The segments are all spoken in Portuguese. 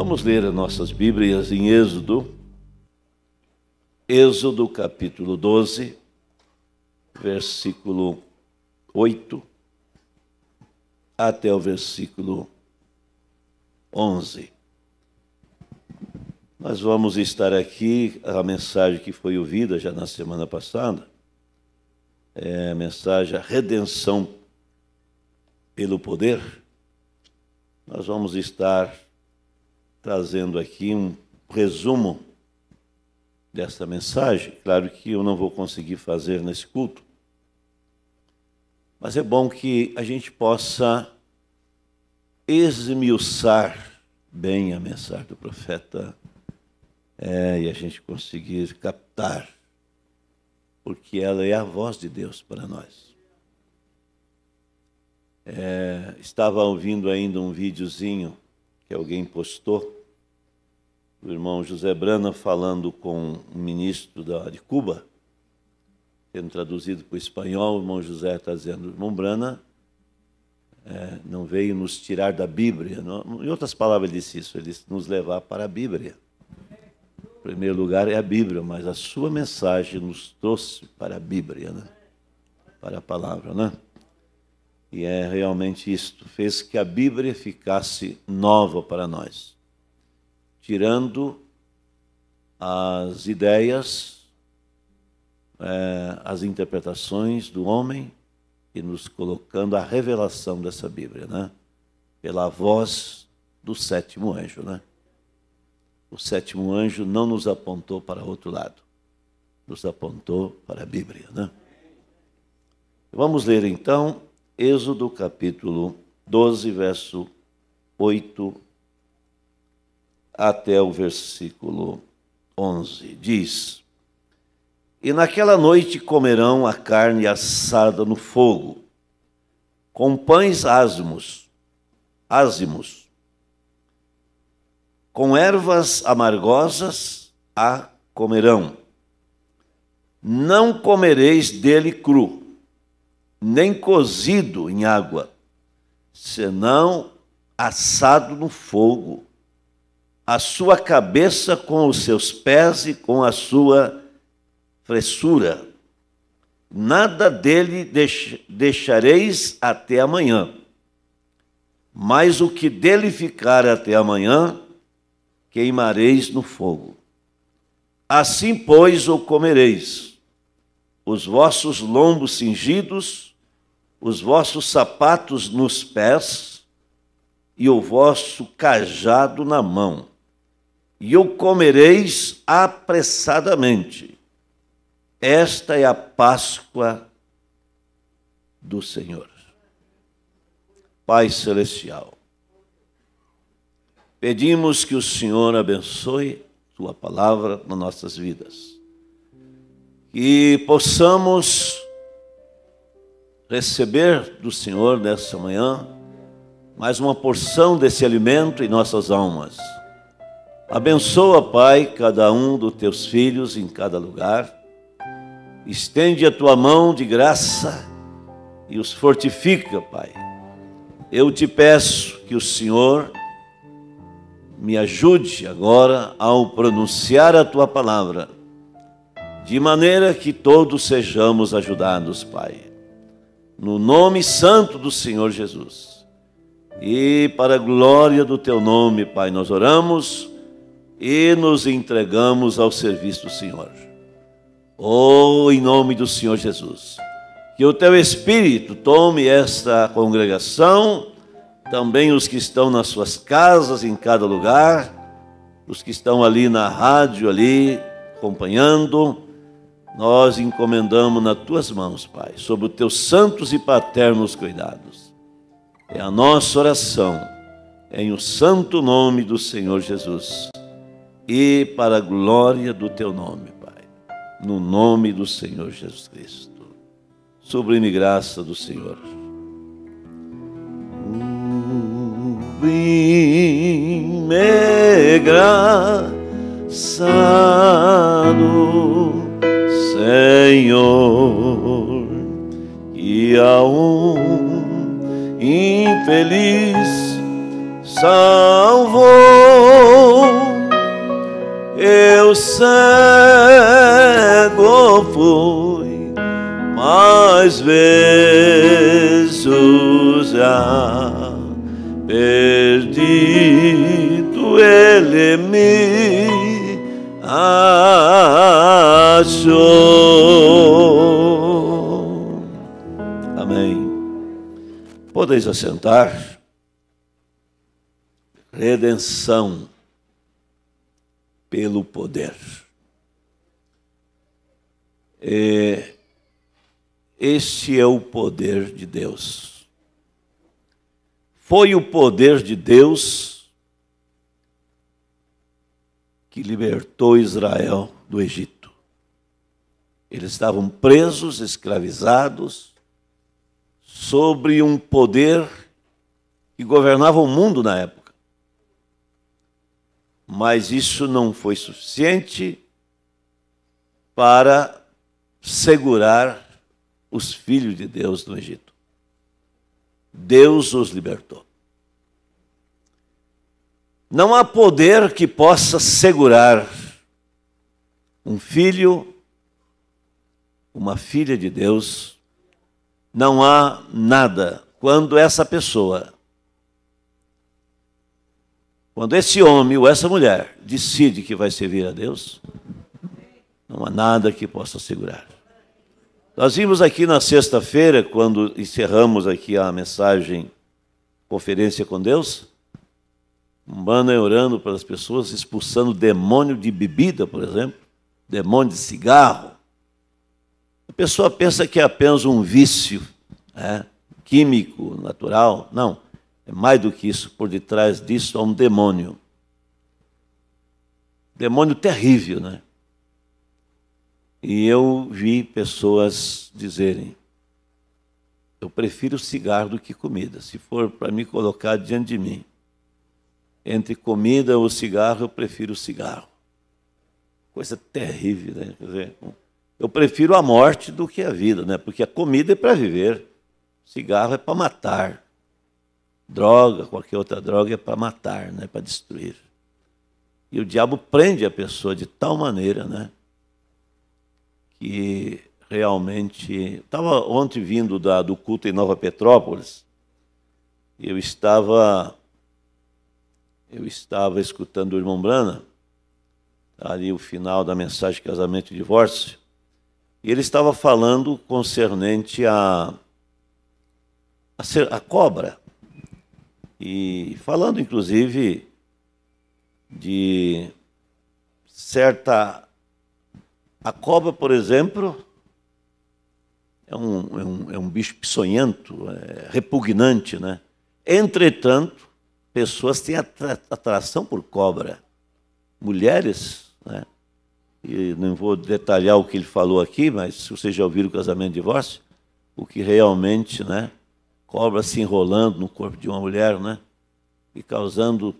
Vamos ler as nossas Bíblias em Êxodo, Êxodo capítulo 12, versículo 8 até o versículo 11. Nós vamos estar aqui, a mensagem que foi ouvida já na semana passada, é a mensagem a redenção pelo poder. Nós vamos estar trazendo aqui um resumo desta mensagem. Claro que eu não vou conseguir fazer nesse culto, mas é bom que a gente possa esmiuçar bem a mensagem do profeta é, e a gente conseguir captar, porque ela é a voz de Deus para nós. É, estava ouvindo ainda um videozinho que alguém postou o irmão José Brana falando com um ministro da, de Cuba, sendo traduzido para o espanhol, o irmão José está dizendo, irmão Brana é, não veio nos tirar da Bíblia. Não, em outras palavras, ele disse isso, ele disse nos levar para a Bíblia. Em primeiro lugar é a Bíblia, mas a sua mensagem nos trouxe para a Bíblia, né? para a palavra, né? E é realmente isto, fez que a Bíblia ficasse nova para nós tirando as ideias, é, as interpretações do homem e nos colocando a revelação dessa Bíblia, né? Pela voz do sétimo anjo, né? O sétimo anjo não nos apontou para outro lado, nos apontou para a Bíblia, né? Vamos ler então Êxodo capítulo 12, verso 8 até o versículo 11. Diz: E naquela noite comerão a carne assada no fogo, com pães ázimos, ázimos, com ervas amargosas a comerão. Não comereis dele cru, nem cozido em água, senão assado no fogo a sua cabeça com os seus pés e com a sua fressura. Nada dele deix deixareis até amanhã. Mas o que dele ficar até amanhã, queimareis no fogo. Assim, pois, o comereis, os vossos lombos cingidos, os vossos sapatos nos pés e o vosso cajado na mão e o comereis apressadamente. Esta é a Páscoa do Senhor. Pai Celestial, pedimos que o Senhor abençoe Tua palavra nas nossas vidas. Que possamos receber do Senhor nesta manhã mais uma porção desse alimento em nossas almas Abençoa, Pai, cada um dos teus filhos em cada lugar. Estende a tua mão de graça e os fortifica, Pai. Eu te peço que o Senhor me ajude agora ao pronunciar a tua palavra, de maneira que todos sejamos ajudados, Pai. No nome santo do Senhor Jesus. E para a glória do teu nome, Pai, nós oramos e nos entregamos ao serviço do Senhor. Oh, em nome do Senhor Jesus, que o teu Espírito tome esta congregação, também os que estão nas suas casas, em cada lugar, os que estão ali na rádio, ali acompanhando, nós encomendamos nas tuas mãos, Pai, sob os teus santos e paternos cuidados. É a nossa oração, em o santo nome do Senhor Jesus e para a glória do teu nome, Pai. No nome do Senhor Jesus Cristo. Sublime graça do Senhor. Sublime graça do Senhor, que a um infeliz salvou eu cego fui, mas Jesus já perdido ele me achou. Amém. Podeis assentar. Redenção pelo poder. É, este é o poder de Deus. Foi o poder de Deus que libertou Israel do Egito. Eles estavam presos, escravizados, sobre um poder que governava o mundo na época. Mas isso não foi suficiente para segurar os filhos de Deus no Egito. Deus os libertou. Não há poder que possa segurar um filho, uma filha de Deus. Não há nada quando essa pessoa quando esse homem ou essa mulher decide que vai servir a Deus, não há nada que possa segurar. Nós vimos aqui na sexta-feira, quando encerramos aqui a mensagem Conferência com Deus, um bando orando pelas pessoas, expulsando demônio de bebida, por exemplo, demônio de cigarro. A pessoa pensa que é apenas um vício né, químico, natural. Não. É mais do que isso, por detrás disso há um demônio. Demônio terrível, né? E eu vi pessoas dizerem: eu prefiro cigarro do que comida. Se for para me colocar diante de mim, entre comida ou cigarro, eu prefiro cigarro. Coisa terrível, né? Quer dizer, eu prefiro a morte do que a vida, né? Porque a comida é para viver, cigarro é para matar droga, qualquer outra droga, é para matar, né? para destruir. E o diabo prende a pessoa de tal maneira né? que realmente. Estava ontem vindo da, do culto em Nova Petrópolis, eu estava. Eu estava escutando o irmão Brana, ali o final da mensagem Casamento e Divórcio, e ele estava falando concernente a, a, ser, a cobra, e falando, inclusive, de certa. A cobra, por exemplo, é um, é um, é um bicho peçonhento, é repugnante, né? Entretanto, pessoas têm atra atração por cobra. Mulheres, né? E não vou detalhar o que ele falou aqui, mas se vocês já ouviram o casamento e divórcio, o que realmente, né? cobra se enrolando no corpo de uma mulher, né? E causando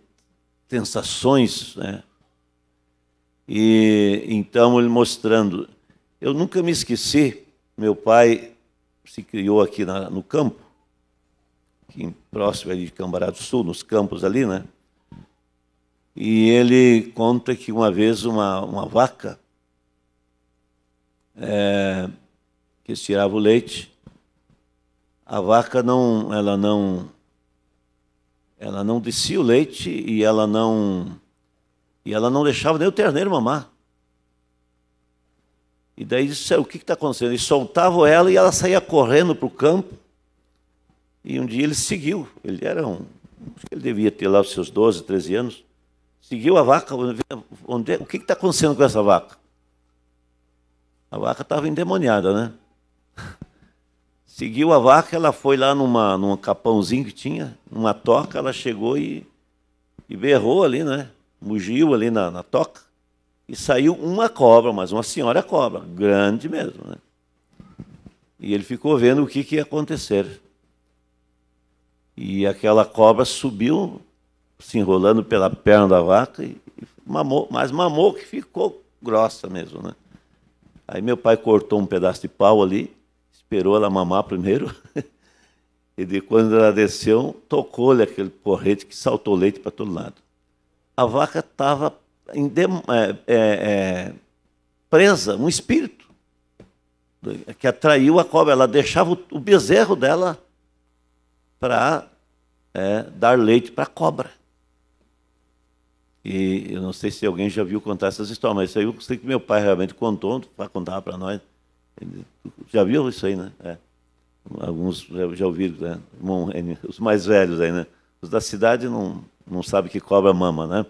sensações, né? E então ele mostrando. Eu nunca me esqueci, meu pai se criou aqui na, no campo, aqui próximo ali de Cambará do Sul, nos campos ali, né? E ele conta que uma vez uma, uma vaca é, que tirava o leite a vaca não, ela não, ela não descia o leite e ela não, e ela não deixava nem o terneiro mamar. E daí disse, o que está acontecendo? Eles soltavam ela e ela saía correndo para o campo. E um dia ele seguiu, ele era um, ele devia ter lá os seus 12, 13 anos, seguiu a vaca, onde, é, o que está acontecendo com essa vaca? A vaca estava endemoniada, né? Seguiu a vaca, ela foi lá numa, num capãozinho que tinha, numa toca, ela chegou e, e berrou ali, né? Mugiu ali na, na toca. E saiu uma cobra, mas uma senhora cobra, grande mesmo, né? E ele ficou vendo o que, que ia acontecer. E aquela cobra subiu, se enrolando pela perna da vaca, e, e mamou, mas mamou que ficou grossa mesmo, né? Aí meu pai cortou um pedaço de pau ali, esperou ela mamar primeiro. E de quando ela desceu, tocou-lhe aquele porrete que saltou leite para todo lado. A vaca estava é, é, é, presa, um espírito que atraiu a cobra. Ela deixava o, o bezerro dela para é, dar leite para a cobra. E eu não sei se alguém já viu contar essas histórias, mas isso aí eu é sei que meu pai realmente contou, contava para nós. Já viu isso aí, né? É. Alguns já, já ouviram, né? É, os mais velhos aí, né? Os da cidade não, não sabem que cobra mama, né?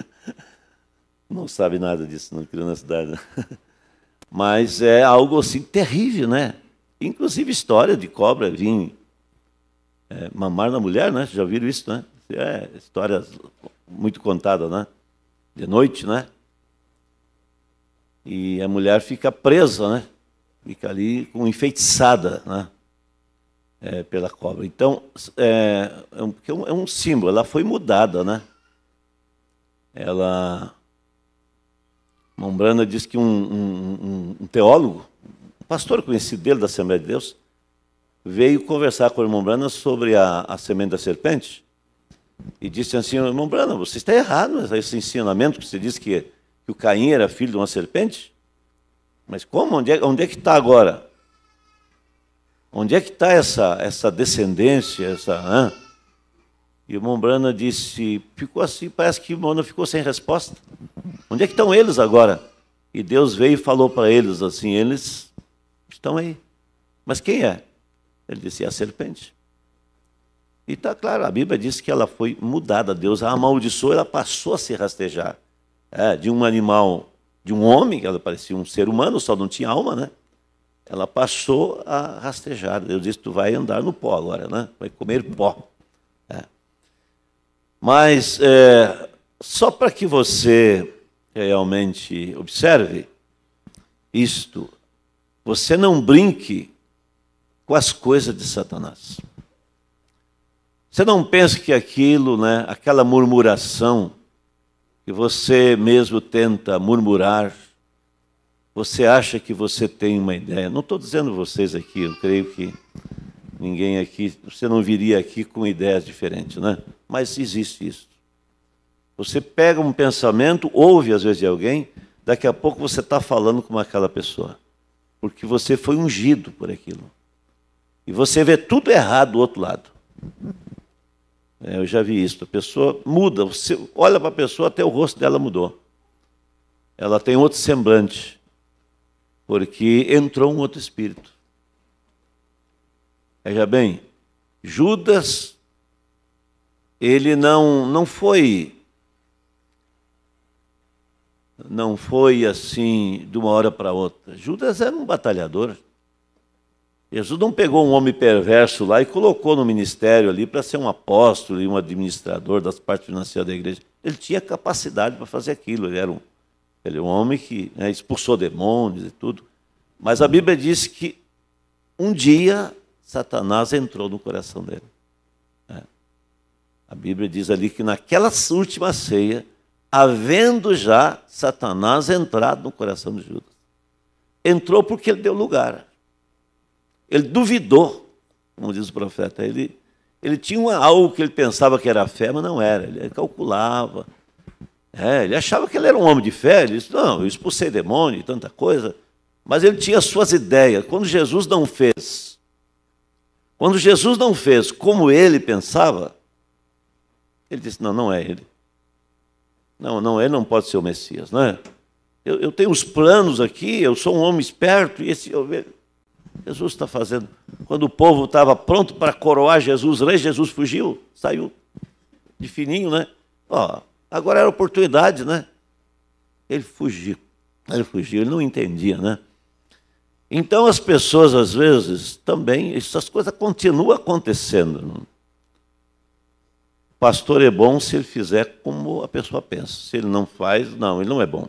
não sabe nada disso, não criou na cidade. Né? Mas é algo assim terrível, né? Inclusive história de cobra vir é, mamar na mulher, né? Já viram isso, né? É história muito contada, né? De noite, né? E a mulher fica presa, né? Fica ali enfeitiçada, né? É, pela cobra. Então, é, é, é, um, é um símbolo, ela foi mudada, né? Ela. Mombrana diz que um, um, um, teólogo, um pastor conhecido dele da Assembleia de Deus, veio conversar com o irmão Brana sobre a, a semente da serpente e disse assim, irmão Brana, você está errado, nesse ensinamento que você diz que que o Caim era filho de uma serpente? Mas como? Onde é, onde é que está agora? Onde é que está essa, essa descendência, essa. Hã? E o Mombrana disse: ficou assim, parece que Mona ficou sem resposta. Onde é que estão eles agora? E Deus veio e falou para eles assim: eles estão aí. Mas quem é? Ele disse: é a serpente. E está claro, a Bíblia diz que ela foi mudada. Deus a amaldiçoou, ela passou a se rastejar é, de um animal, de um homem, ela parecia um ser humano, só não tinha alma, né? Ela passou a rastejar. Deus disse: Tu vai andar no pó agora, né? Vai comer pó. É. Mas, é, só para que você realmente observe isto, você não brinque com as coisas de Satanás. Você não pense que aquilo, né, aquela murmuração, e você mesmo tenta murmurar, você acha que você tem uma ideia. Não estou dizendo vocês aqui, eu creio que ninguém aqui, você não viria aqui com ideias diferentes, né? Mas existe isso. Você pega um pensamento, ouve às vezes de alguém, daqui a pouco você está falando com aquela pessoa, porque você foi ungido por aquilo. E você vê tudo errado do outro lado. É, eu já vi isso. A pessoa muda, você olha para a pessoa, até o rosto dela mudou. Ela tem outro semblante, porque entrou um outro espírito. Veja bem, Judas, ele não, não foi. Não foi assim de uma hora para outra. Judas era um batalhador. Jesus não pegou um homem perverso lá e colocou no ministério ali para ser um apóstolo e um administrador das partes financeiras da igreja. Ele tinha capacidade para fazer aquilo. Ele era um, ele era é um homem que né, expulsou demônios e tudo. Mas a Bíblia diz que um dia Satanás entrou no coração dele. É. A Bíblia diz ali que naquela última ceia, havendo já Satanás entrado no coração de Judas, entrou porque ele deu lugar. Ele duvidou, como diz o profeta. Ele, ele tinha algo que ele pensava que era fé, mas não era. Ele calculava. É, ele achava que ele era um homem de fé. Ele disse: Não, eu expulsei demônio e tanta coisa. Mas ele tinha suas ideias. Quando Jesus não fez, quando Jesus não fez como ele pensava, ele disse: Não, não é ele. Não, não, ele não pode ser o Messias, não é? Eu, eu tenho os planos aqui, eu sou um homem esperto, e esse ovelho Jesus está fazendo. Quando o povo estava pronto para coroar Jesus, rei Jesus fugiu, saiu de fininho, né? Ó, agora era oportunidade, né? Ele fugiu. Ele fugiu, ele não entendia, né? Então as pessoas às vezes também, essas coisas continuam acontecendo. O pastor é bom se ele fizer como a pessoa pensa. Se ele não faz, não, ele não é bom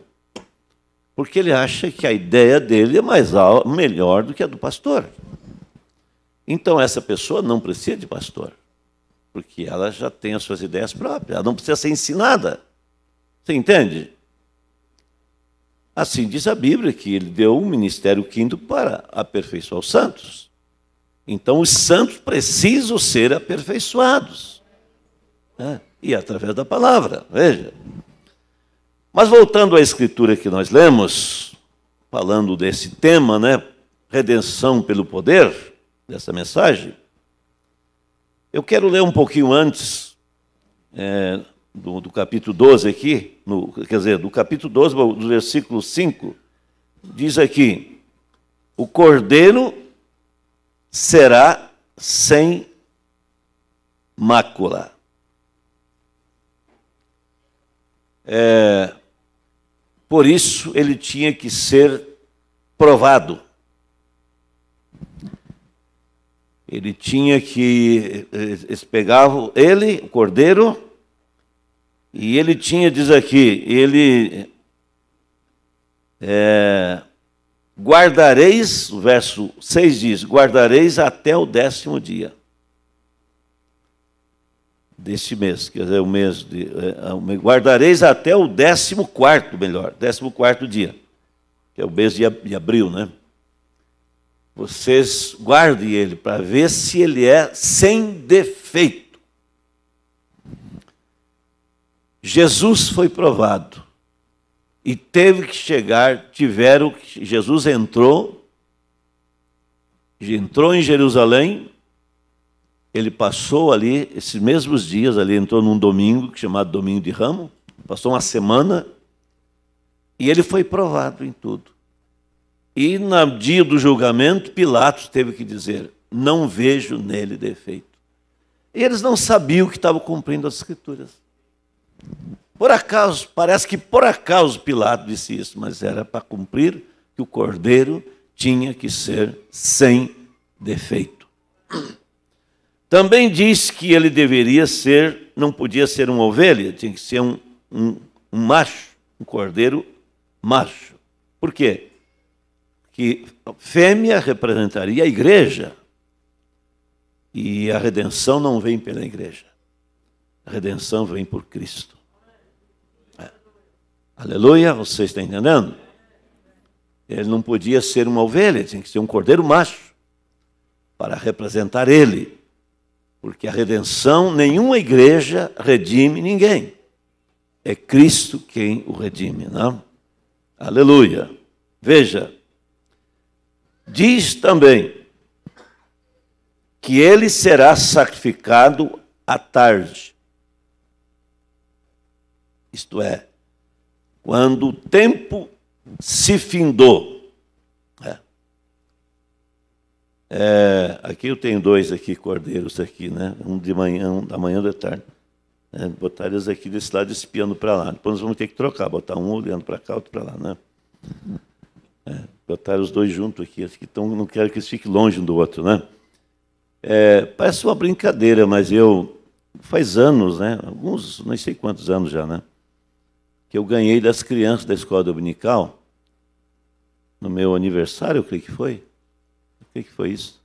porque ele acha que a ideia dele é mais melhor do que a do pastor. Então essa pessoa não precisa de pastor, porque ela já tem as suas ideias próprias, ela não precisa ser ensinada. Você entende? Assim diz a Bíblia que ele deu o um ministério quinto para aperfeiçoar os santos. Então os santos precisam ser aperfeiçoados. Né? E através da palavra, veja. Mas voltando à escritura que nós lemos, falando desse tema, né, redenção pelo poder, dessa mensagem, eu quero ler um pouquinho antes é, do, do, capítulo 12 aqui, no, quer dizer, do capítulo 12, do versículo 5, diz aqui, o cordeiro será sem mácula. É, por isso, ele tinha que ser provado. Ele tinha que. Eh, eh, eles pegavam ele, o cordeiro, e ele tinha, diz aqui, ele. É, guardareis, o verso 6 diz: guardareis até o décimo dia deste mês, quer dizer, o mês de. É, é guardareis até o 14, melhor, 14 dia, que é o mês de, abril, né? Vocês guardem ele para ver se ele é sem defeito. Jesus foi provado e teve que chegar, tiveram que. Jesus entrou, entrou em Jerusalém, ele passou ali, esses mesmos dias, ali entrou num domingo, chamado Domingo de Ramo, passou uma semana, e ele foi provado em tudo. E no dia do julgamento, Pilatos teve que dizer: Não vejo nele defeito. E eles não sabiam que estavam cumprindo as Escrituras. Por acaso, parece que por acaso Pilatos disse isso, mas era para cumprir que o cordeiro tinha que ser sem defeito. Também diz que ele deveria ser, não podia ser uma ovelha, tinha que ser um, um, um macho, um cordeiro macho. Por quê? Que fêmea representaria a igreja. E a redenção não vem pela igreja. A redenção vem por Cristo. É. Aleluia, vocês estão entendendo? Ele não podia ser uma ovelha, tinha que ser um cordeiro macho para representar ele. Porque a redenção, nenhuma igreja redime ninguém. É Cristo quem o redime, não? Né? Aleluia. Veja, diz também que ele será sacrificado à tarde. Isto é, quando o tempo se findou É, aqui eu tenho dois aqui, cordeiros aqui, né? Um de manhã, um da manhã ou da tarde. É, botar eles aqui desse lado espiando para lá. Depois nós vamos ter que trocar, botar um olhando para cá, outro para lá, né? É, botar os dois juntos aqui, acho que estão, não quero que eles fiquem longe um do outro, né? É, parece uma brincadeira, mas eu faz anos, né? Alguns, não sei quantos anos já, né? Que eu ganhei das crianças da escola dominical no meu aniversário, eu creio que foi que, que foi isso?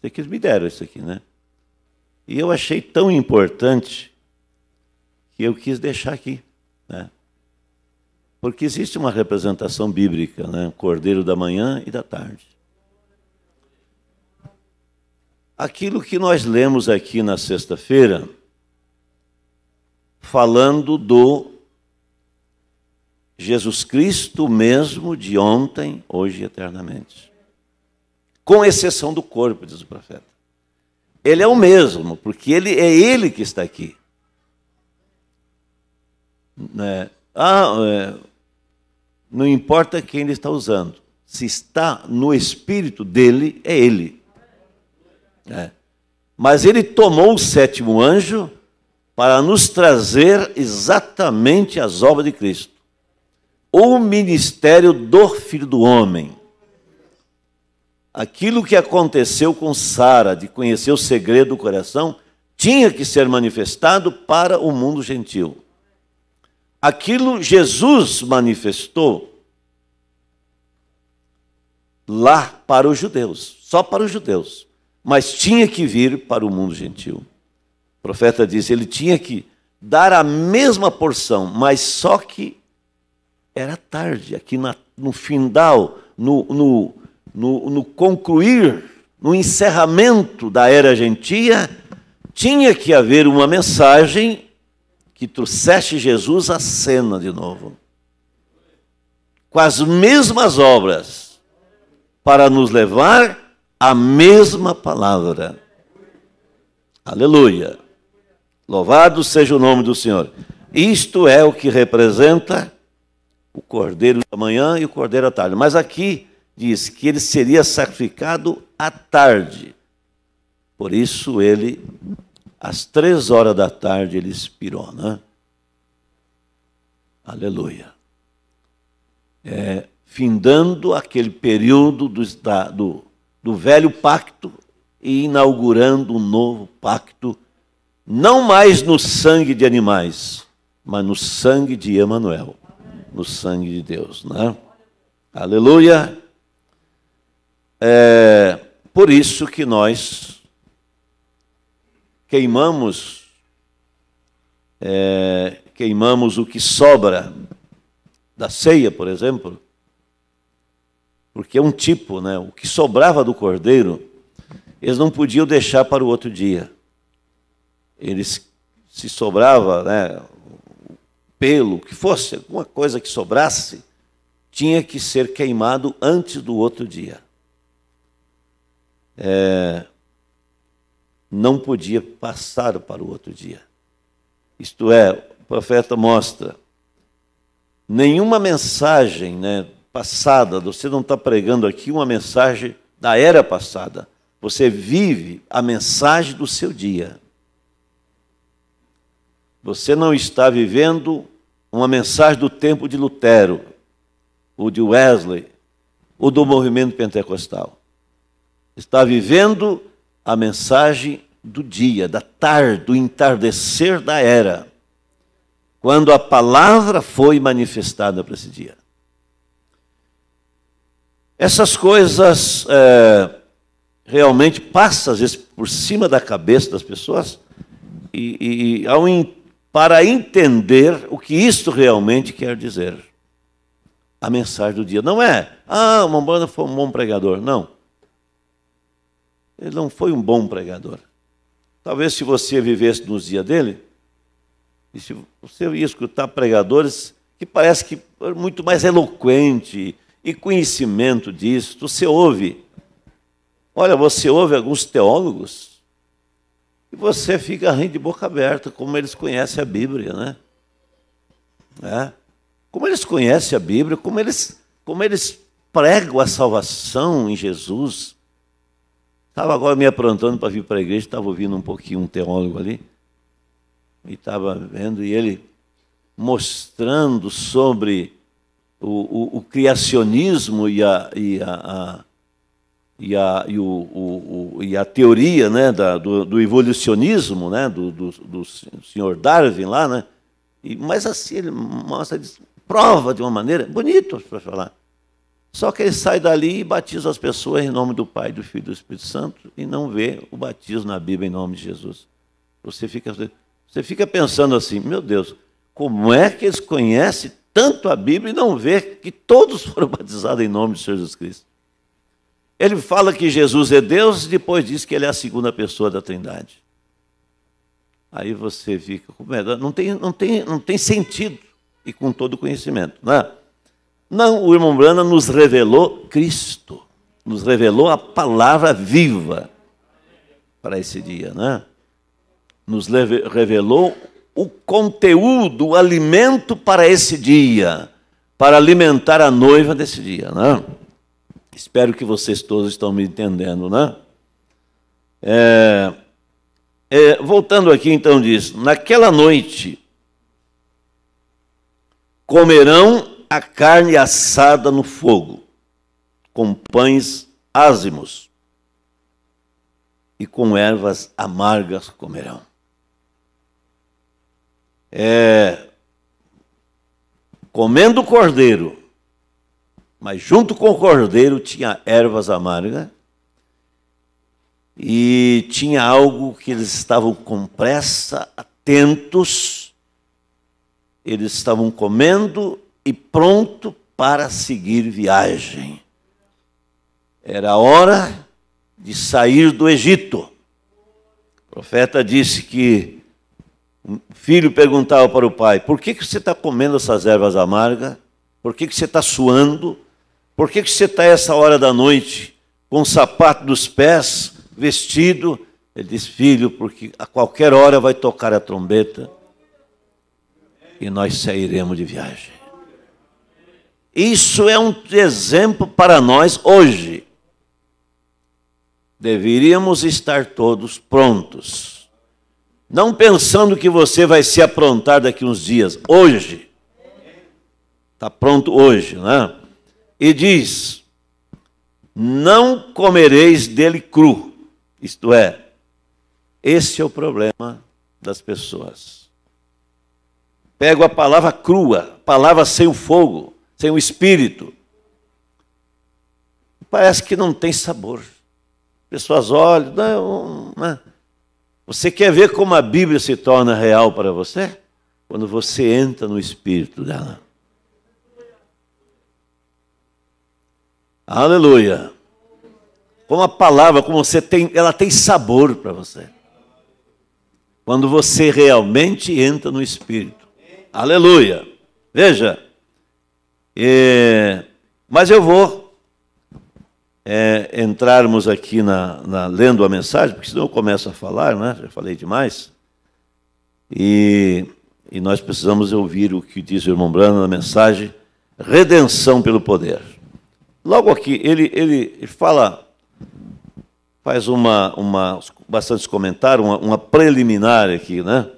Sei que eles me deram isso aqui, né? E eu achei tão importante que eu quis deixar aqui, né? Porque existe uma representação bíblica, né? Cordeiro da manhã e da tarde. Aquilo que nós lemos aqui na sexta-feira, falando do Jesus Cristo mesmo de ontem, hoje e eternamente com exceção do corpo, diz o profeta. Ele é o mesmo, porque ele é ele que está aqui. Né? Ah, é, não importa quem ele está usando, se está no espírito dele, é ele. É. Mas ele tomou o sétimo anjo para nos trazer exatamente as obras de Cristo o ministério do Filho do Homem aquilo que aconteceu com Sara, de conhecer o segredo do coração, tinha que ser manifestado para o mundo gentil. Aquilo Jesus manifestou lá para os judeus, só para os judeus, mas tinha que vir para o mundo gentil. O profeta disse, ele tinha que dar a mesma porção, mas só que era tarde, aqui na, no final, no, no, no, no concluir, no encerramento da era gentia, tinha que haver uma mensagem que trouxesse Jesus à cena de novo, com as mesmas obras, para nos levar à mesma palavra. Aleluia! Louvado seja o nome do Senhor. Isto é o que representa o cordeiro da manhã e o cordeiro à tarde. Mas aqui diz que ele seria sacrificado à tarde. Por isso ele, às três horas da tarde, ele expirou, né? Aleluia. É, findando aquele período do, do, do velho pacto e inaugurando um novo pacto, não mais no sangue de animais, mas no sangue de Emanuel, no sangue de Deus, né? Aleluia. É por isso que nós queimamos, é, queimamos o que sobra da ceia, por exemplo, porque é um tipo, né? O que sobrava do cordeiro, eles não podiam deixar para o outro dia. Eles se sobrava, né? Pelo que fosse, alguma coisa que sobrasse, tinha que ser queimado antes do outro dia é, não podia passar para o outro dia. Isto é, o profeta mostra nenhuma mensagem né, passada, você não está pregando aqui uma mensagem da era passada. Você vive a mensagem do seu dia. Você não está vivendo uma mensagem do tempo de Lutero, ou de Wesley, ou do movimento pentecostal está vivendo a mensagem do dia, da tarde, do entardecer da era, quando a palavra foi manifestada para esse dia. Essas coisas é, realmente passam, às vezes, por cima da cabeça das pessoas, e, e ao, para entender o que isto realmente quer dizer. A mensagem do dia. Não é, ah, o Mombana foi um bom pregador. Não ele não foi um bom pregador. Talvez se você vivesse nos dias dele, você ia escutar pregadores que parece que é muito mais eloquente e conhecimento disso. Você ouve. Olha, você ouve alguns teólogos e você fica rindo de boca aberta, como eles conhecem a Bíblia, né? É. Como eles conhecem a Bíblia, como eles, como eles pregam a salvação em Jesus Estava agora me aprontando para vir para a igreja, estava ouvindo um pouquinho um teólogo ali, e estava vendo, e ele mostrando sobre o, o, o criacionismo e a, e a, a e a, e o, o, o, e a teoria né, da, do, do, evolucionismo né, do, do, do senhor Darwin lá, né? E, mas assim, ele mostra, ele prova de uma maneira, bonito para falar, só que ele sai dali e batiza as pessoas em nome do Pai, do Filho e do Espírito Santo e não vê o batismo na Bíblia em nome de Jesus. Você fica, você fica pensando assim, meu Deus, como é que eles conhecem tanto a Bíblia e não vê que todos foram batizados em nome de Jesus Cristo? Ele fala que Jesus é Deus e depois diz que ele é a segunda pessoa da Trindade. Aí você fica, é? não tem, não tem, não tem sentido e com todo conhecimento, não é? Não, o irmão Brana nos revelou Cristo, nos revelou a palavra viva para esse dia, né? Nos revelou o conteúdo, o alimento para esse dia, para alimentar a noiva desse dia, né? Espero que vocês todos estão me entendendo, né? É, é, voltando aqui, então, diz: naquela noite comerão a carne assada no fogo, com pães ázimos e com ervas amargas comerão. É, comendo o cordeiro, mas junto com o cordeiro tinha ervas amargas e tinha algo que eles estavam com pressa, atentos, eles estavam comendo e pronto para seguir viagem. Era hora de sair do Egito. O profeta disse que o filho perguntava para o pai: Por que, que você está comendo essas ervas amargas? Por que, que você está suando? Por que, que você está essa hora da noite com o sapato dos pés, vestido? Ele disse: Filho, porque a qualquer hora vai tocar a trombeta e nós sairemos de viagem. Isso é um exemplo para nós hoje. Deveríamos estar todos prontos. Não pensando que você vai se aprontar daqui uns dias, hoje. Está pronto hoje, né? E diz: Não comereis dele cru. Isto é, esse é o problema das pessoas. Pego a palavra crua, palavra sem o fogo sem o espírito. Parece que não tem sabor. Pessoas olham, não, não. Né? Você quer ver como a Bíblia se torna real para você? Quando você entra no espírito dela. Aleluia. Como a palavra, como você tem, ela tem sabor para você. Quando você realmente entra no espírito. Aleluia. Veja, mas eu vou é, entrarmos aqui na, na, lendo a mensagem, porque senão eu começo a falar, né? já falei demais. E, e nós precisamos ouvir o que diz o irmão Brano na mensagem, redenção pelo poder. Logo aqui, ele, ele fala, faz uma, uma bastante comentário, uma, uma preliminar aqui, né?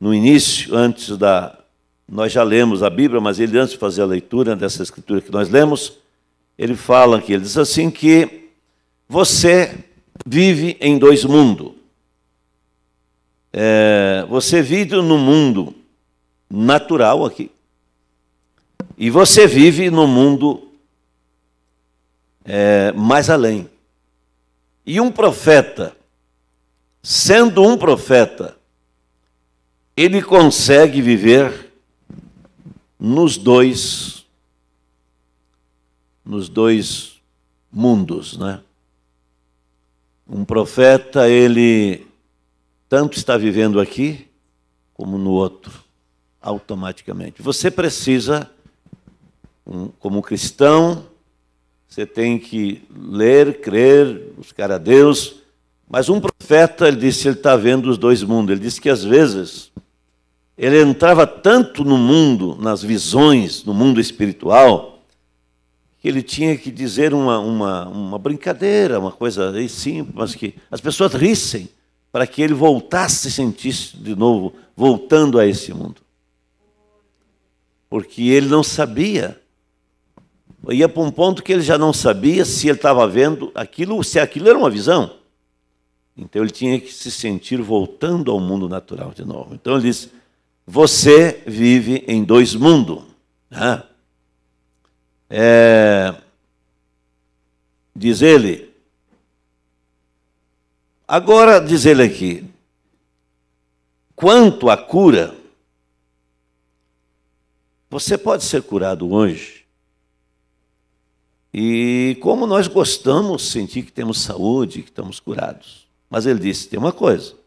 no início, antes da, nós já lemos a Bíblia, mas ele, antes de fazer a leitura dessa escritura que nós lemos, ele fala que ele diz assim que você vive em dois mundos. É, você vive no mundo natural aqui e você vive no mundo é, mais além. E um profeta, sendo um profeta, ele consegue viver nos dois nos dois mundos, né? Um profeta, ele tanto está vivendo aqui como no outro, automaticamente. Você precisa, como cristão, você tem que ler, crer, buscar a Deus. Mas um profeta, ele disse, ele está vendo os dois mundos. Ele disse que às vezes ele entrava tanto no mundo, nas visões, no mundo espiritual, que ele tinha que dizer uma, uma, uma brincadeira, uma coisa simples, mas que as pessoas rissem para que ele voltasse e sentisse de novo, voltando a esse mundo. Porque ele não sabia. Ia para um ponto que ele já não sabia se ele estava vendo aquilo, se aquilo era uma visão. Então ele tinha que se sentir voltando ao mundo natural de novo. Então ele disse: você vive em dois mundos. Né? É, diz ele. Agora, diz ele aqui, quanto à cura, você pode ser curado hoje. E como nós gostamos de sentir que temos saúde, que estamos curados. Mas ele disse: tem uma coisa.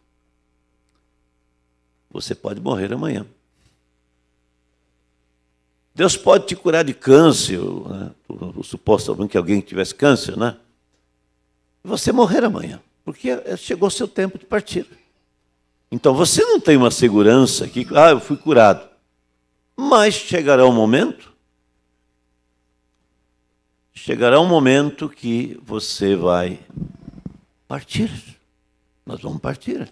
Você pode morrer amanhã. Deus pode te curar de câncer, né? supostamente que alguém tivesse câncer, né? Você morrer amanhã, porque é, chegou o seu tempo de partir. Então você não tem uma segurança que, ah, eu fui curado. Mas chegará um momento, chegará um momento que você vai partir. Nós vamos partir.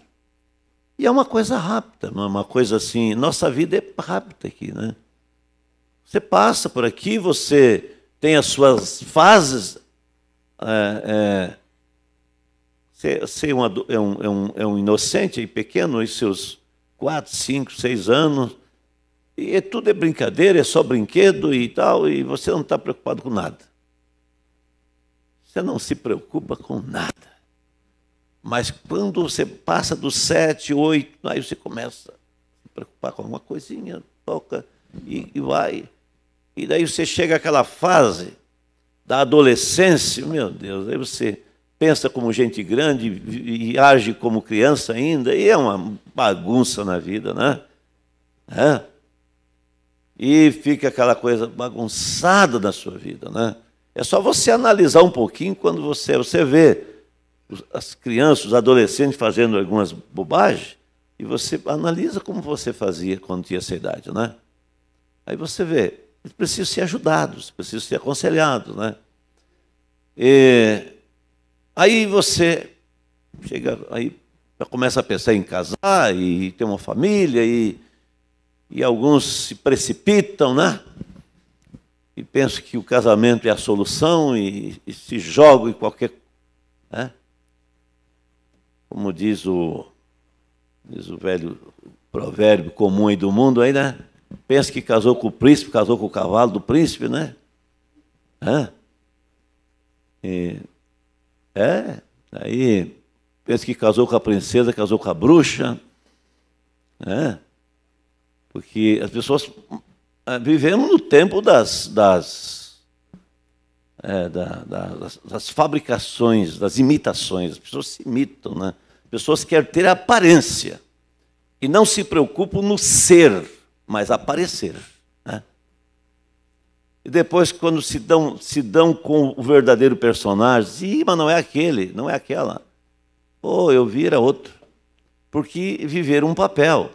E é uma coisa rápida, é uma coisa assim. Nossa vida é rápida aqui, né? Você passa por aqui, você tem as suas fases. É, é, você é, é, um, é, um, é um inocente e pequeno, em seus quatro, cinco, seis anos, e tudo é brincadeira, é só brinquedo e tal, e você não está preocupado com nada. Você não se preocupa com nada. Mas quando você passa dos sete, oito, aí você começa a se preocupar com alguma coisinha, toca e, e vai. E daí você chega àquela fase da adolescência, meu Deus, aí você pensa como gente grande e age como criança ainda, e é uma bagunça na vida, né? É. E fica aquela coisa bagunçada na sua vida, né? É só você analisar um pouquinho quando você, você vê as crianças, os adolescentes fazendo algumas bobagens, e você analisa como você fazia quando tinha essa idade, né? Aí você vê, eles precisam ser ajudados, precisam ser aconselhados, né? E, aí você chega, aí começa a pensar em casar e ter uma família e, e alguns se precipitam, né? E pensam que o casamento é a solução e, e se jogam em qualquer né? como diz o, diz o velho provérbio comum aí do mundo, aí, né? Pensa que casou com o príncipe, casou com o cavalo do príncipe, né? Hã? E, é, aí pensa que casou com a princesa, casou com a bruxa, né? Porque as pessoas eh, vivemos no tempo das, das, é, da, da, das, das fabricações, das imitações, as pessoas se imitam, né? pessoas querem ter a aparência e não se preocupam no ser, mas aparecer. Né? E depois, quando se dão, se dão com o verdadeiro personagem, ih, mas não é aquele, não é aquela. Ou oh, eu vi, era outro. Porque viveram um papel.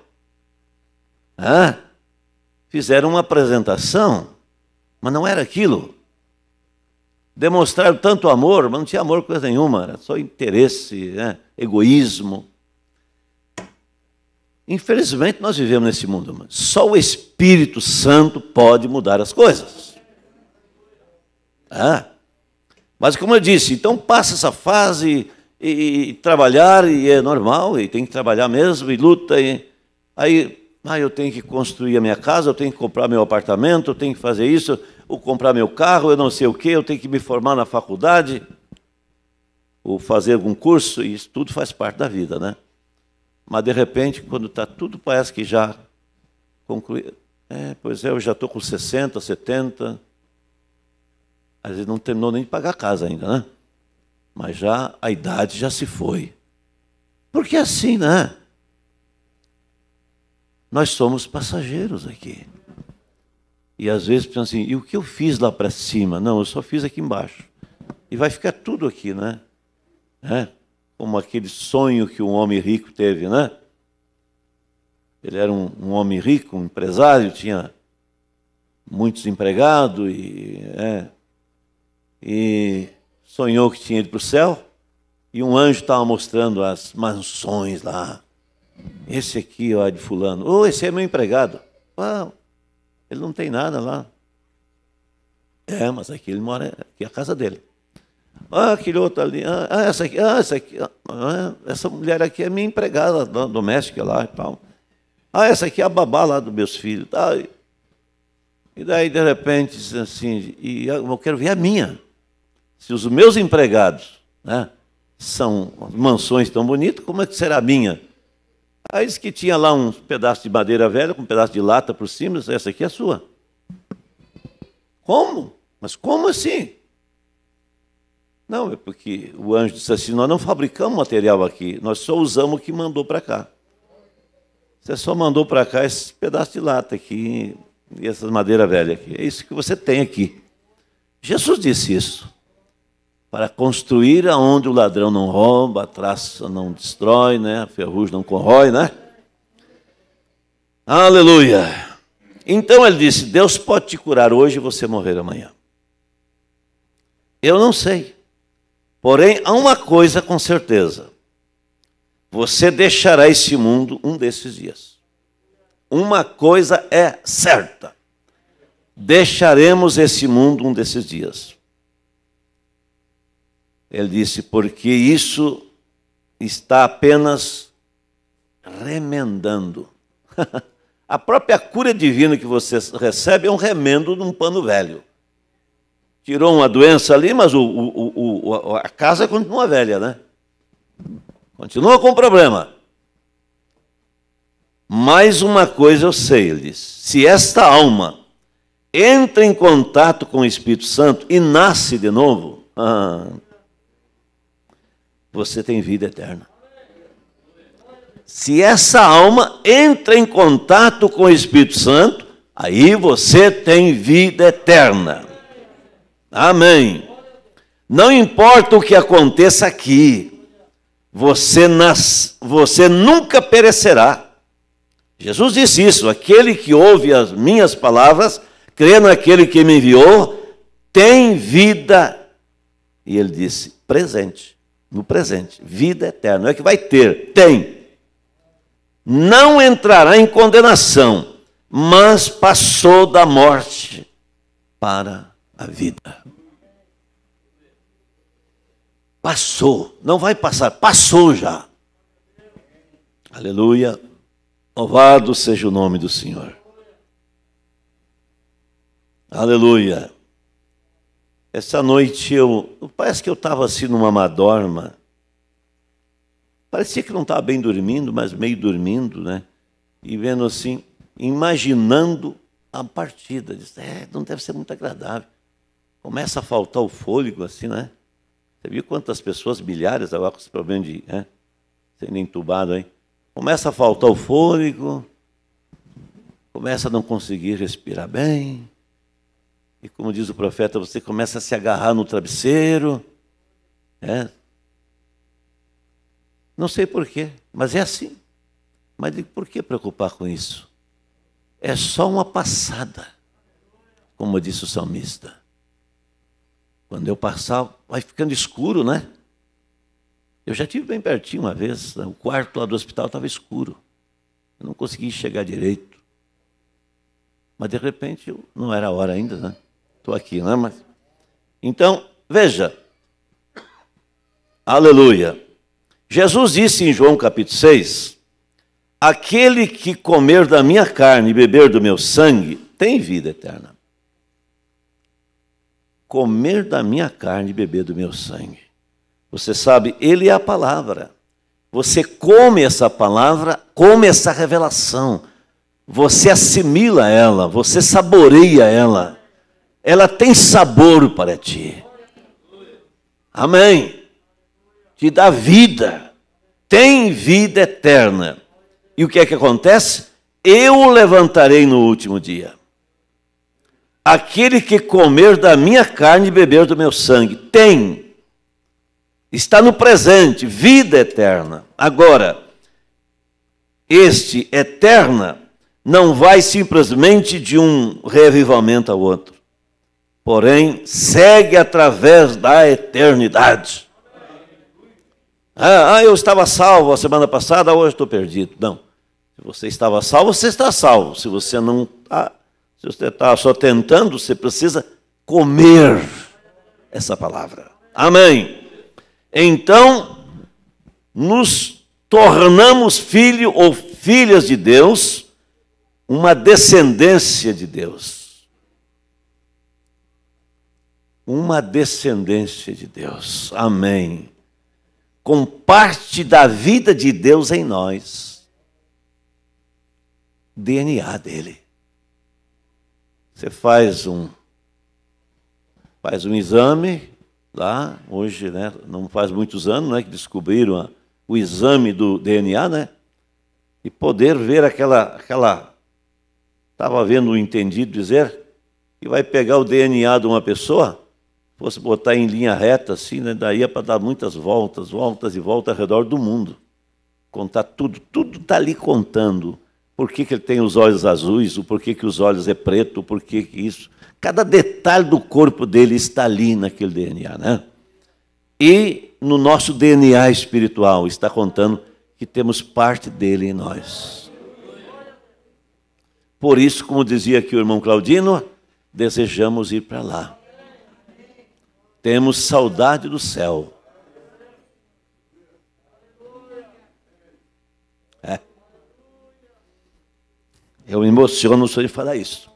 fizeram uma apresentação, mas não era aquilo demonstraram tanto amor, mas não tinha amor coisa nenhuma, era só interesse, né? egoísmo. Infelizmente, nós vivemos nesse mundo, mas só o Espírito Santo pode mudar as coisas. Ah. Mas, como eu disse, então passa essa fase e, e, e, trabalhar, e é normal, e tem que trabalhar mesmo, e luta. E, aí, ah, eu tenho que construir a minha casa, eu tenho que comprar meu apartamento, eu tenho que fazer isso, ou comprar meu carro, eu não sei o quê, eu tenho que me formar na faculdade, ou fazer algum curso, e isso tudo faz parte da vida, né? Mas, de repente, quando está tudo, parece que já concluído. É, pois é, eu já estou com 60, 70. Às vezes não terminou nem de pagar a casa ainda, né? Mas já a idade já se foi. Porque é assim, né? Nós somos passageiros aqui. E às vezes pensam assim, e o que eu fiz lá para cima? Não, eu só fiz aqui embaixo. E vai ficar tudo aqui, né? É? Como aquele sonho que um homem rico teve, né? Ele era um, um homem rico, um empresário, tinha muitos empregados e, é, e sonhou que tinha ido para o céu e um anjo estava mostrando as mansões lá. Esse aqui, ó, de fulano. Ô, oh, esse é meu empregado. Uau. Ele não tem nada lá. É, mas aqui ele mora, aqui é a casa dele. Ah, aquele outro ali, ah, ah essa aqui, ah, essa aqui, ah, ah, essa mulher aqui é minha empregada doméstica lá e tal. Ah, essa aqui é a babá lá dos meus filhos. Tá? E daí, de repente, assim, e eu quero ver a minha. Se os meus empregados né, são mansões tão bonitas, como é que será a minha? Aí ah, disse que tinha lá um pedaço de madeira velha com um pedaço de lata por cima, disse, essa aqui é sua. Como? Mas como assim? Não, é porque o anjo disse assim: nós não fabricamos material aqui, nós só usamos o que mandou para cá. Você só mandou para cá esse pedaço de lata aqui e essa madeira velha aqui. É isso que você tem aqui. Jesus disse isso para construir aonde o ladrão não rouba, a traça não destrói, né? a ferrugem não corrói, né? Aleluia! Então ele disse: Deus pode te curar hoje e você morrer amanhã. Eu não sei. Porém, há uma coisa com certeza: você deixará esse mundo um desses dias. Uma coisa é certa: deixaremos esse mundo um desses dias. Ele disse: porque isso está apenas remendando. A própria cura divina que você recebe é um remendo de um pano velho. Tirou uma doença ali, mas o, o, o, a casa continua velha, né? Continua com problema. Mais uma coisa eu sei, ele disse. se esta alma entra em contato com o Espírito Santo e nasce de novo, ah, você tem vida eterna. Se essa alma entra em contato com o Espírito Santo, aí você tem vida eterna. Amém. Não importa o que aconteça aqui, você, nas, você nunca perecerá. Jesus disse isso: aquele que ouve as minhas palavras, crê naquele que me enviou, tem vida. E ele disse: presente no presente. Vida eterna. Não é que vai ter, tem. Não entrará em condenação, mas passou da morte para a vida. Passou, não vai passar, passou já. Aleluia. Louvado seja o nome do Senhor. Aleluia. Essa noite eu. Parece que eu estava assim numa madorma. Parecia que não estava bem dormindo, mas meio dormindo, né? E vendo assim, imaginando a partida. Disse, é, não deve ser muito agradável. Começa a faltar o fôlego, assim, né? Você viu quantas pessoas, milhares, agora com esse problema de. Né? Sendo entubado aí. Começa a faltar o fôlego, começa a não conseguir respirar bem e como diz o profeta, você começa a se agarrar no travesseiro. É. Não sei porquê, mas é assim. Mas por que preocupar com isso? É só uma passada, como disse o salmista. Quando eu passar, vai ficando escuro, né? Eu já tive bem pertinho uma vez, né? o quarto lá do hospital estava escuro. Eu não consegui chegar direito. Mas de repente não era a hora ainda, né? Estou aqui, né? Mas... Então, veja. Aleluia. Jesus disse em João capítulo 6: Aquele que comer da minha carne e beber do meu sangue tem vida eterna. Comer da minha carne e beber do meu sangue. Você sabe, ele é a palavra. Você come essa palavra, come essa revelação. Você assimila ela, você saboreia ela ela tem sabor para ti. Amém. Te dá vida. Tem vida eterna. E o que é que acontece? Eu o levantarei no último dia. Aquele que comer da minha carne e beber do meu sangue tem, está no presente, vida eterna. Agora, este eterna não vai simplesmente de um reavivamento ao outro porém segue através da eternidade. Ah, ah, eu estava salvo a semana passada, hoje estou perdido. Não. Se você estava salvo, você está salvo. Se você não está, se você está só tentando, você precisa comer essa palavra. Amém. Então, nos tornamos filho ou filhas de Deus, uma descendência de Deus. uma descendência de Deus. Amém. Com parte da vida de Deus em nós. DNA dele. Você faz um faz um exame lá, hoje, né, não faz muitos anos, né, que descobriram a, o exame do DNA, né? E poder ver aquela aquela estava vendo o entendido dizer que vai pegar o DNA de uma pessoa fosse botar em linha reta, assim, né, daí é para dar muitas voltas, voltas e voltas ao redor do mundo. Contar tudo, tudo está ali contando. Por que, que ele tem os olhos azuis, o porquê que os olhos é preto, o porquê que isso. Cada detalhe do corpo dele está ali naquele DNA, né? E no nosso DNA espiritual está contando que temos parte dele em nós. Por isso, como dizia aqui o irmão Claudino, desejamos ir para lá temos saudade do céu. É. Eu me emociono só de falar isso.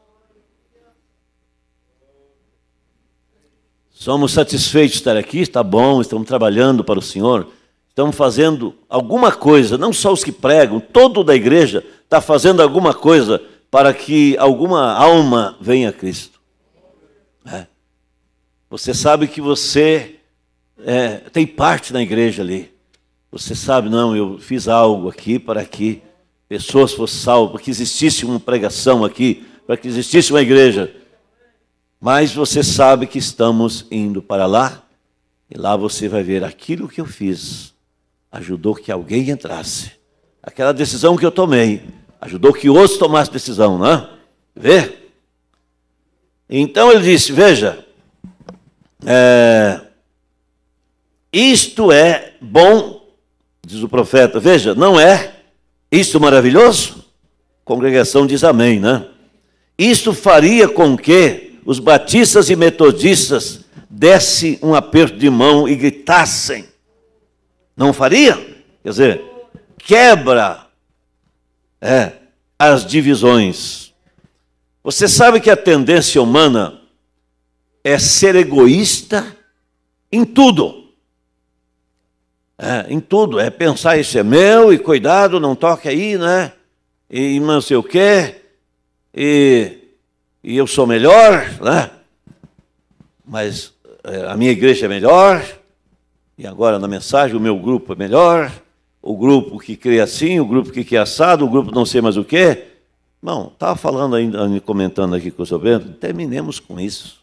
Somos satisfeitos de estar aqui, está bom, estamos trabalhando para o Senhor, estamos fazendo alguma coisa, não só os que pregam, todo da igreja está fazendo alguma coisa para que alguma alma venha a Cristo. Você sabe que você é, tem parte na igreja ali. Você sabe, não, eu fiz algo aqui para que pessoas fossem salvas, para que existisse uma pregação aqui, para que existisse uma igreja. Mas você sabe que estamos indo para lá, e lá você vai ver aquilo que eu fiz ajudou que alguém entrasse. Aquela decisão que eu tomei ajudou que outros tomassem decisão, não é? Vê? Então ele disse: Veja, é, isto é bom, diz o profeta. Veja, não é isto maravilhoso? A congregação diz amém, né? Isto faria com que os batistas e metodistas dessem um aperto de mão e gritassem. Não faria? Quer dizer, quebra é, as divisões. Você sabe que a tendência humana é ser egoísta em tudo. É, em tudo, é pensar isso é meu e cuidado, não toque aí, né? E não sei o quê, e, e eu sou melhor, né? Mas é, a minha igreja é melhor, e agora na mensagem o meu grupo é melhor, o grupo que crê assim, o grupo que quer assado, o grupo não sei mais o quê. Não, estava falando ainda, comentando aqui com o seu Bento, terminemos com isso.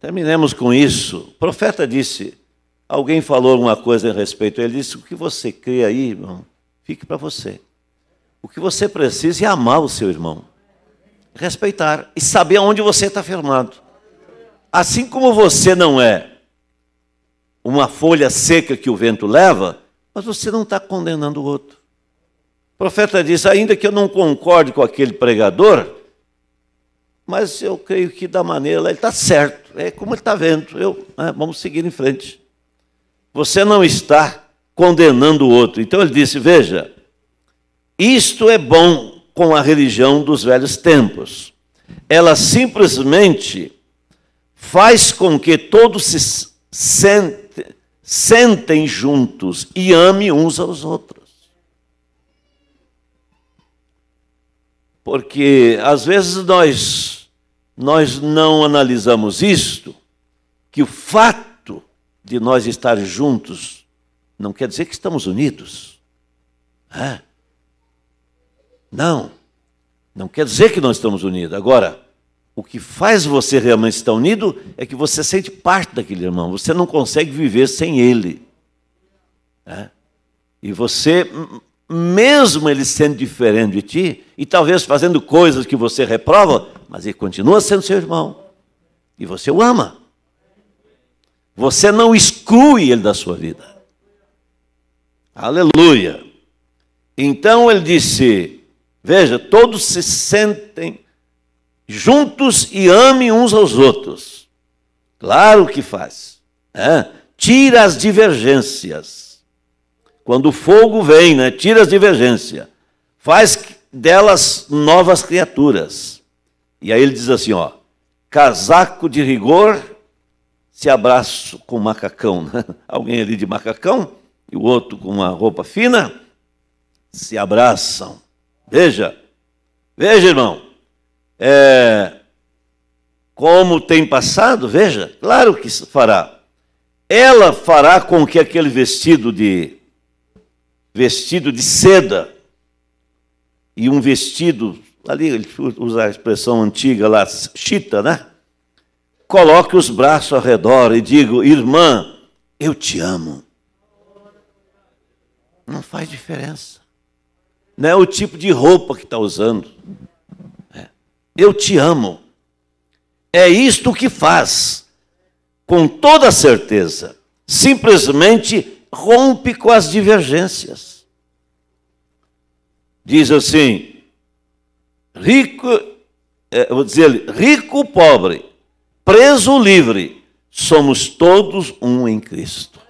Terminemos com isso. O profeta disse: alguém falou alguma coisa a respeito. Ele disse: o que você crê aí, irmão, fique para você. O que você precisa é amar o seu irmão, respeitar e saber aonde você está firmado. Assim como você não é uma folha seca que o vento leva, mas você não está condenando o outro. O profeta diz: ainda que eu não concorde com aquele pregador, mas eu creio que da maneira ele está certo, é como ele está vendo. Eu, né, vamos seguir em frente. Você não está condenando o outro. Então ele disse: Veja, isto é bom com a religião dos velhos tempos. Ela simplesmente faz com que todos se sente, sentem juntos e ame uns aos outros. Porque às vezes nós nós não analisamos isto, que o fato de nós estar juntos não quer dizer que estamos unidos. É? Não. Não quer dizer que nós estamos unidos. Agora, o que faz você realmente estar unido é que você sente parte daquele irmão. Você não consegue viver sem ele. É? E você hum, hum, mesmo ele sendo diferente de ti, e talvez fazendo coisas que você reprova, mas ele continua sendo seu irmão. E você o ama. Você não exclui ele da sua vida. Aleluia. Então ele disse: Veja, todos se sentem juntos e amem uns aos outros. Claro que faz. É? Tira as divergências quando o fogo vem, né, tira as divergências, faz delas novas criaturas. E aí ele diz assim, ó, casaco de rigor, se abraço com macacão. Né? Alguém ali de macacão e o outro com uma roupa fina, se abraçam. Veja, veja, irmão, é, como tem passado, veja, claro que fará. Ela fará com que aquele vestido de vestido de seda e um vestido, ali ele usa a expressão antiga lá, chita, né? Coloque os braços ao redor e digo, irmã, eu te amo. Não faz diferença. Não é o tipo de roupa que está usando. É. Eu te amo. É isto que faz, com toda certeza. Simplesmente rompe com as divergências. Diz assim: rico, eh, vou dizer, rico, pobre, preso, livre, somos todos um em Cristo.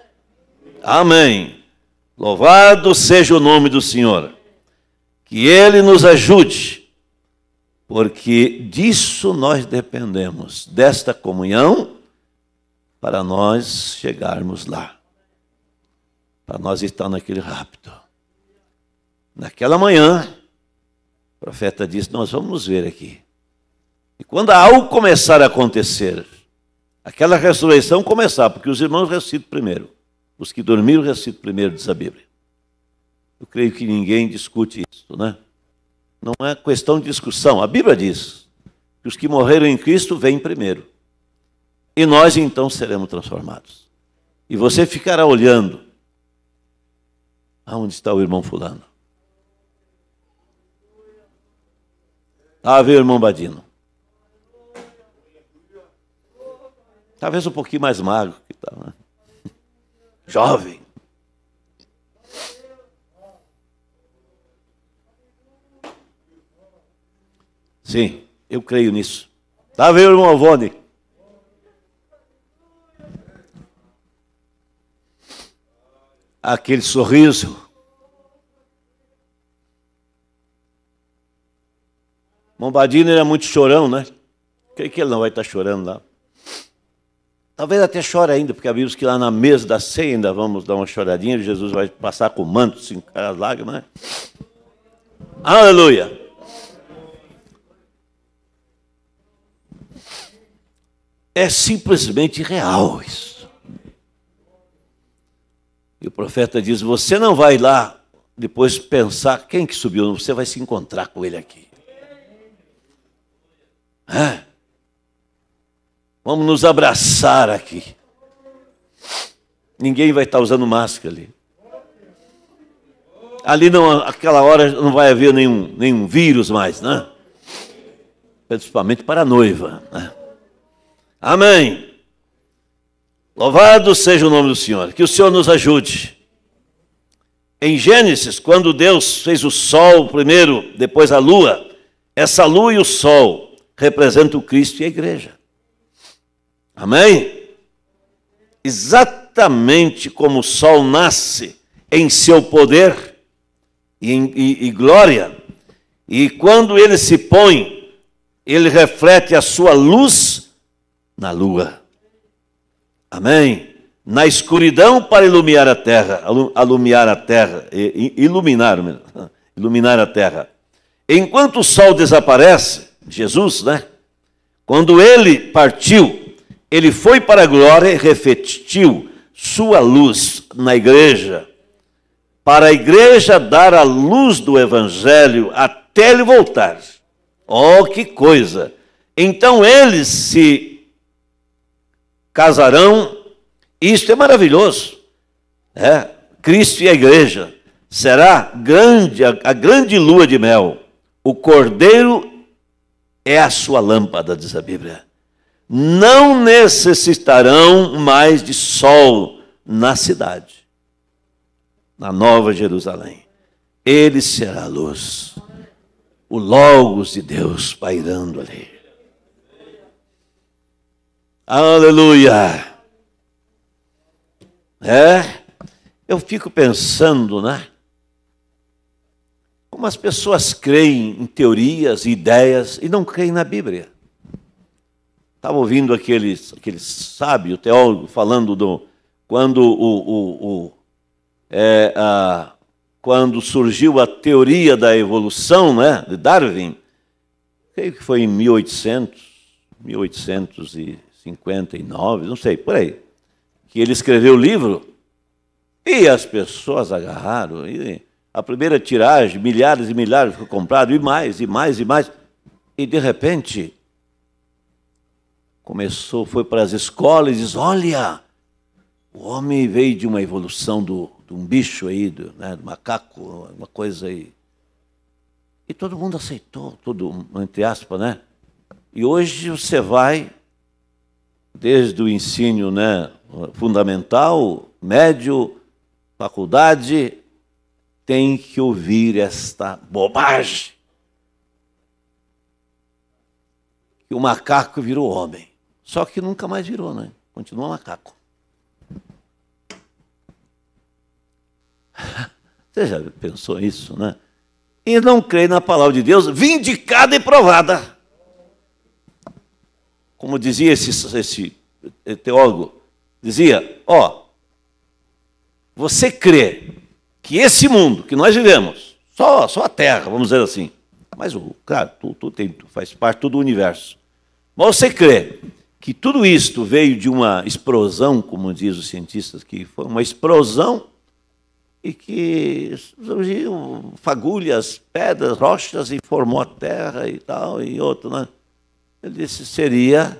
Amém. Louvado seja o nome do Senhor. Que Ele nos ajude, porque disso nós dependemos, desta comunhão, para nós chegarmos lá para nós estar naquele rapto. Naquela manhã, o profeta disse: Nós vamos nos ver aqui. E quando algo começar a acontecer, aquela ressurreição começar, porque os irmãos ressuscitam primeiro, os que dormiram ressuscitam primeiro, diz a Bíblia. Eu creio que ninguém discute isso, né? Não é questão de discussão. A Bíblia diz que os que morreram em Cristo vêm primeiro. E nós então seremos transformados. E você ficará olhando Aonde está o irmão fulano? Está vendo, irmão Badino. Talvez um pouquinho mais magro que estava. né? Jovem. Sim, eu creio nisso. Tá vendo, irmão Alvone? aquele sorriso. Bombadino era muito chorão, né? Creio que ele não vai estar tá chorando lá. Talvez até chore ainda, porque vimos que lá na mesa da ceia ainda vamos dar uma choradinha, Jesus vai passar com o manto, cinco assim, as lágrimas, né? Aleluia! É simplesmente real isso. E o profeta diz: Você não vai lá depois pensar quem que subiu, você vai se encontrar com ele aqui. É. Vamos nos abraçar aqui. Ninguém vai estar usando máscara ali. Ali não, aquela hora não vai haver nenhum, nenhum vírus mais, né? Principalmente para a noiva. Né? Amém. Louvado seja o nome do Senhor. Que o Senhor nos ajude. Em Gênesis, quando Deus fez o sol primeiro, depois a lua, essa lua e o sol representam o Cristo e a igreja. Amém? Exatamente como o sol nasce em seu poder e, e, e glória, e quando ele se põe, ele reflete a sua luz na lua. Amém. Na escuridão para iluminar a terra, alumiar a terra, iluminar, iluminar a terra. Enquanto o sol desaparece, Jesus, né? Quando ele partiu, ele foi para a glória e refletiu sua luz na igreja, para a igreja dar a luz do evangelho até ele voltar. Oh, que coisa! Então eles se casarão. Isto é maravilhoso. Né? Cristo e a igreja. Será grande a, a grande lua de mel. O cordeiro é a sua lâmpada, diz a Bíblia. Não necessitarão mais de sol na cidade, na Nova Jerusalém. Ele será a luz, o Logos de Deus pairando ali. Aleluia! É? Eu fico pensando, né? Como as pessoas creem em teorias e ideias e não creem na Bíblia. Estava ouvindo aquele, aquele sábio teólogo falando do quando o, o, o é, a, quando surgiu a teoria da evolução, né, de Darwin. Creio que foi em 1800, 1800 e 59, não sei, por aí, que ele escreveu o livro e as pessoas agarraram. E a primeira tiragem, milhares e milhares foi comprado, e mais, e mais, e mais. E de repente, começou, foi para as escolas e diz: olha, o homem veio de uma evolução do, de um bicho aí, do, né, do macaco, uma coisa aí. E todo mundo aceitou, tudo entre aspas, né? E hoje você vai desde o ensino né, fundamental, médio, faculdade, tem que ouvir esta bobagem. Que o macaco virou homem. Só que nunca mais virou, né? Continua macaco. Você já pensou isso, né? E não crê na palavra de Deus, vindicada e provada como dizia esse, esse eh, teólogo, dizia: ó, você crê que esse mundo que nós vivemos, só, só a Terra, vamos dizer assim, mas claro, tu, tem, faz parte do universo. Mas você crê que tudo isto veio de uma explosão, como diz os cientistas, que foi uma explosão e que surgiu fagulhas, pedras, rochas e formou a Terra e tal, e outro, né? Ele disse: seria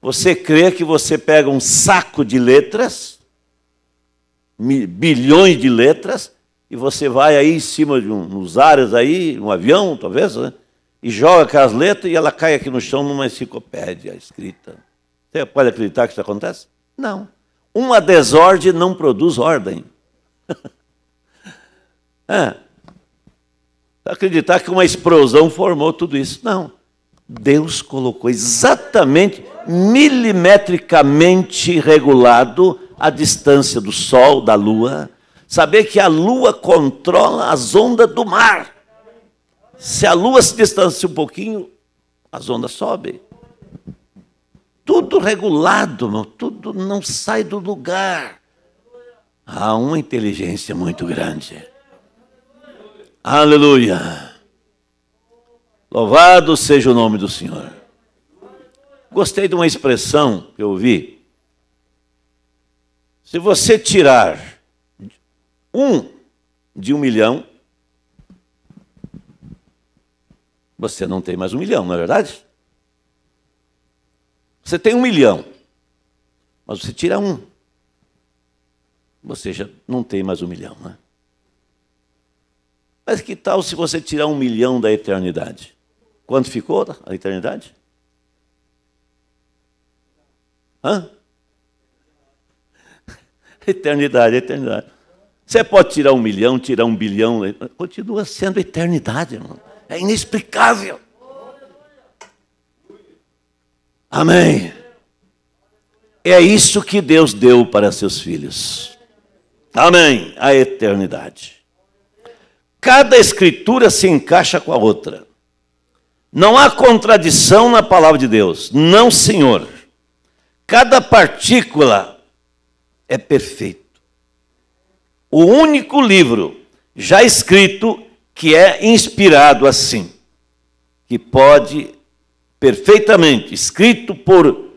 você crer que você pega um saco de letras, bilhões de letras, e você vai aí em cima de um, nos ares aí, um avião, talvez, né? e joga aquelas letras e ela cai aqui no chão numa enciclopédia escrita. Você pode acreditar que isso acontece? Não. Uma desordem não produz ordem. é. Acreditar que uma explosão formou tudo isso? Não. Deus colocou exatamente, milimetricamente regulado a distância do Sol, da Lua. Saber que a Lua controla as ondas do mar. Se a Lua se distancia um pouquinho, as ondas sobem. Tudo regulado, tudo não sai do lugar. Há uma inteligência muito grande. Aleluia. Louvado seja o nome do Senhor. Gostei de uma expressão que eu ouvi. Se você tirar um de um milhão, você não tem mais um milhão, não é verdade? Você tem um milhão, mas você tira um, você já não tem mais um milhão, né? Mas que tal se você tirar um milhão da eternidade? Quanto ficou a eternidade? Hã? Eternidade, eternidade. Você pode tirar um milhão, tirar um bilhão, né? continua sendo eternidade, irmão. É inexplicável. Amém. É isso que Deus deu para seus filhos. Amém. A eternidade. Cada escritura se encaixa com a outra. Não há contradição na palavra de Deus. Não, Senhor. Cada partícula é perfeito. O único livro já escrito que é inspirado assim, que pode perfeitamente, escrito por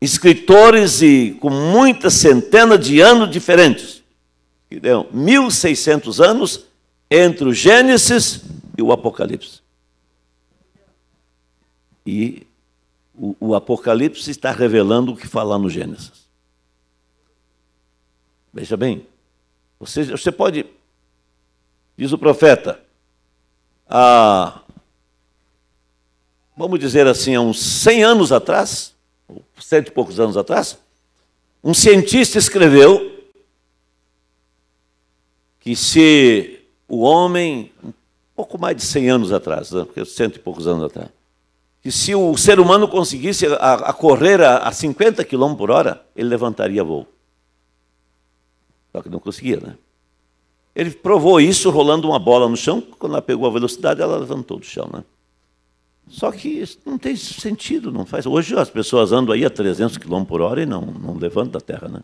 escritores e com muitas centenas de anos diferentes, que deu 1600 anos entre o Gênesis e o Apocalipse. E o, o Apocalipse está revelando o que falar no Gênesis. Veja bem, você, você pode, diz o profeta, a, vamos dizer assim, há uns 100 anos atrás, ou cento e poucos anos atrás, um cientista escreveu que se o homem, um pouco mais de 100 anos atrás, né, porque cento e poucos anos atrás, que se o ser humano conseguisse a, a correr a, a 50 km por hora, ele levantaria voo. Só que não conseguia, né? Ele provou isso rolando uma bola no chão, quando ela pegou a velocidade, ela levantou do chão, né? Só que não tem sentido, não faz. Hoje as pessoas andam aí a 300 km por hora e não, não levantam da terra, né?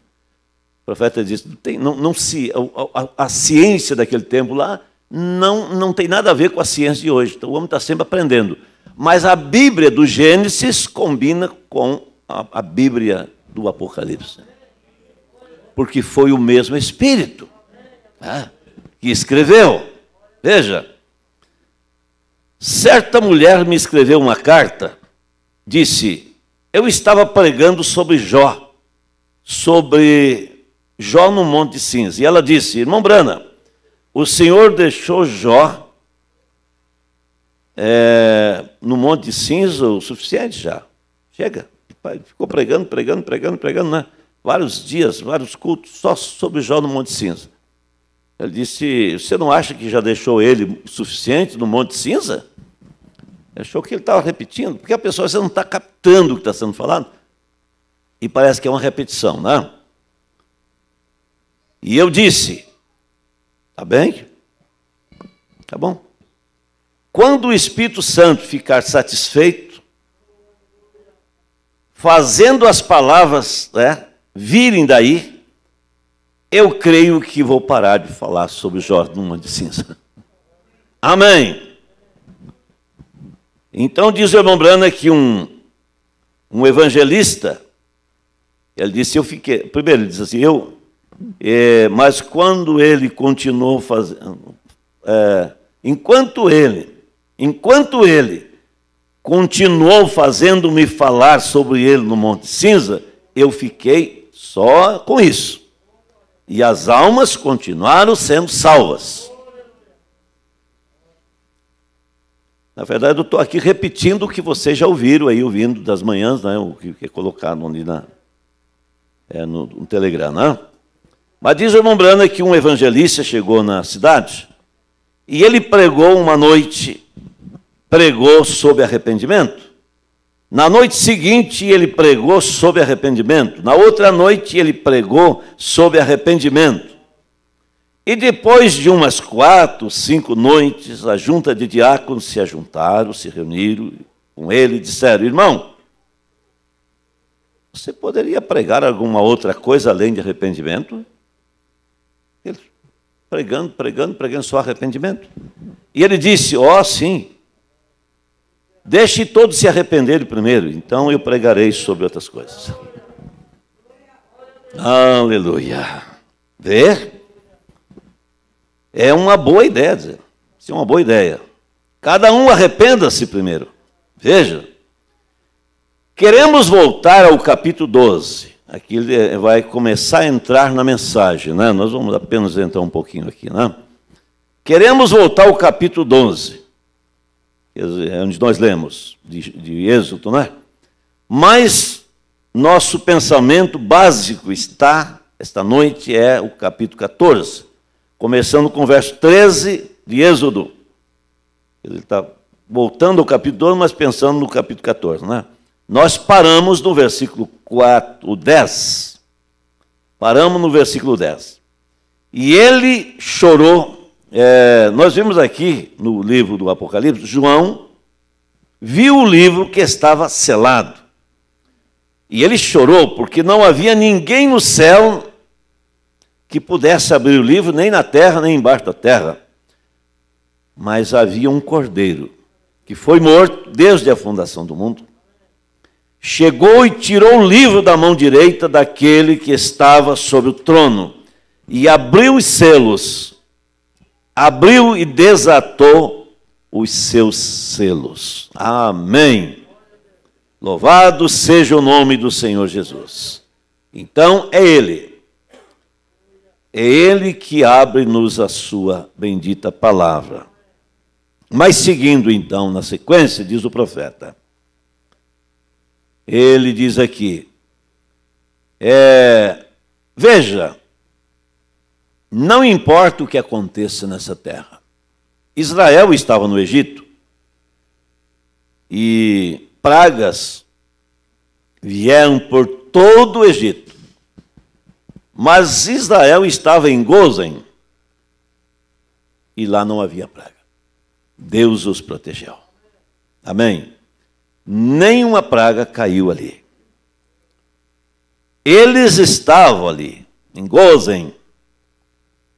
O profeta diz, tem, não, não se, a, a, a ciência daquele tempo lá não, não tem nada a ver com a ciência de hoje. Então o homem está sempre aprendendo. Mas a Bíblia do Gênesis combina com a, Bíblia do Apocalipse. Porque foi o mesmo Espírito né, que escreveu. Veja, certa mulher me escreveu uma carta, disse: Eu estava pregando sobre Jó, sobre Jó no Monte Cinza. E ela disse: Irmão Brana, o Senhor deixou Jó é, no monte de cinza o suficiente já. Chega. Ficou pregando, pregando, pregando, pregando, né? Vários dias, vários cultos, só sobre Jó no monte de cinza. Ele disse: Você não acha que já deixou ele suficiente no monte de cinza? achou que ele estava repetindo, porque a pessoa você não está captando o que está sendo falado. E parece que é uma repetição, né? E eu disse: Tá bem? Tá bom? Quando o Espírito Santo ficar satisfeito, fazendo as palavras né, virem daí, eu creio que vou parar de falar sobre Jorge Numa de Cinza. Amém. Então diz o irmão Brana que um, um evangelista, ele disse, eu fiquei. Primeiro ele diz assim, eu. É, mas quando ele continuou fazendo. É, enquanto ele Enquanto ele continuou fazendo-me falar sobre ele no Monte Cinza, eu fiquei só com isso. E as almas continuaram sendo salvas. Na verdade, eu estou aqui repetindo o que vocês já ouviram aí, ouvindo das manhãs, né, o que, que colocaram ali na, é, no, no Telegram. Né? Mas diz o irmão Brana que um evangelista chegou na cidade e ele pregou uma noite pregou sobre arrependimento. Na noite seguinte, ele pregou sobre arrependimento. Na outra noite, ele pregou sobre arrependimento. E depois de umas quatro, cinco noites, a junta de diáconos se ajuntaram, se reuniram com ele e disseram: Irmão, você poderia pregar alguma outra coisa além de arrependimento? Ele, pregando, pregando, pregando só arrependimento. E ele disse: Ó, oh, sim, Deixe todos se arrependerem primeiro, então eu pregarei sobre outras coisas. Aleluia. Vê? É uma boa ideia, dizer. Isso é uma boa ideia. Cada um arrependa-se primeiro. Veja. Queremos voltar ao capítulo 12. Aqui ele vai começar a entrar na mensagem, né? Nós vamos apenas entrar um pouquinho aqui, né? Queremos voltar ao capítulo 12 é onde nós lemos, de, de Êxodo, é? Mas nosso pensamento básico está, esta noite é o capítulo 14, começando com o verso 13 de Êxodo. Ele está voltando ao capítulo 12, mas pensando no capítulo 14, não é? Nós paramos no versículo 4, 10. Paramos no versículo 10. E ele chorou é, nós vimos aqui no livro do Apocalipse, João viu o livro que estava selado. E ele chorou, porque não havia ninguém no céu que pudesse abrir o livro, nem na terra, nem embaixo da terra. Mas havia um cordeiro que foi morto desde a fundação do mundo. Chegou e tirou o livro da mão direita daquele que estava sobre o trono e abriu os selos abriu e desatou os seus selos. Amém. Louvado seja o nome do Senhor Jesus. Então é Ele, é Ele que abre-nos a Sua bendita palavra. Mas seguindo então na sequência, diz o profeta, ele diz aqui, é, veja, não importa o que aconteça nessa terra. Israel estava no Egito e pragas vieram por todo o Egito. Mas Israel estava em Gozen e lá não havia praga. Deus os protegeu. Amém? Nenhuma praga caiu ali. Eles estavam ali, em Gozen,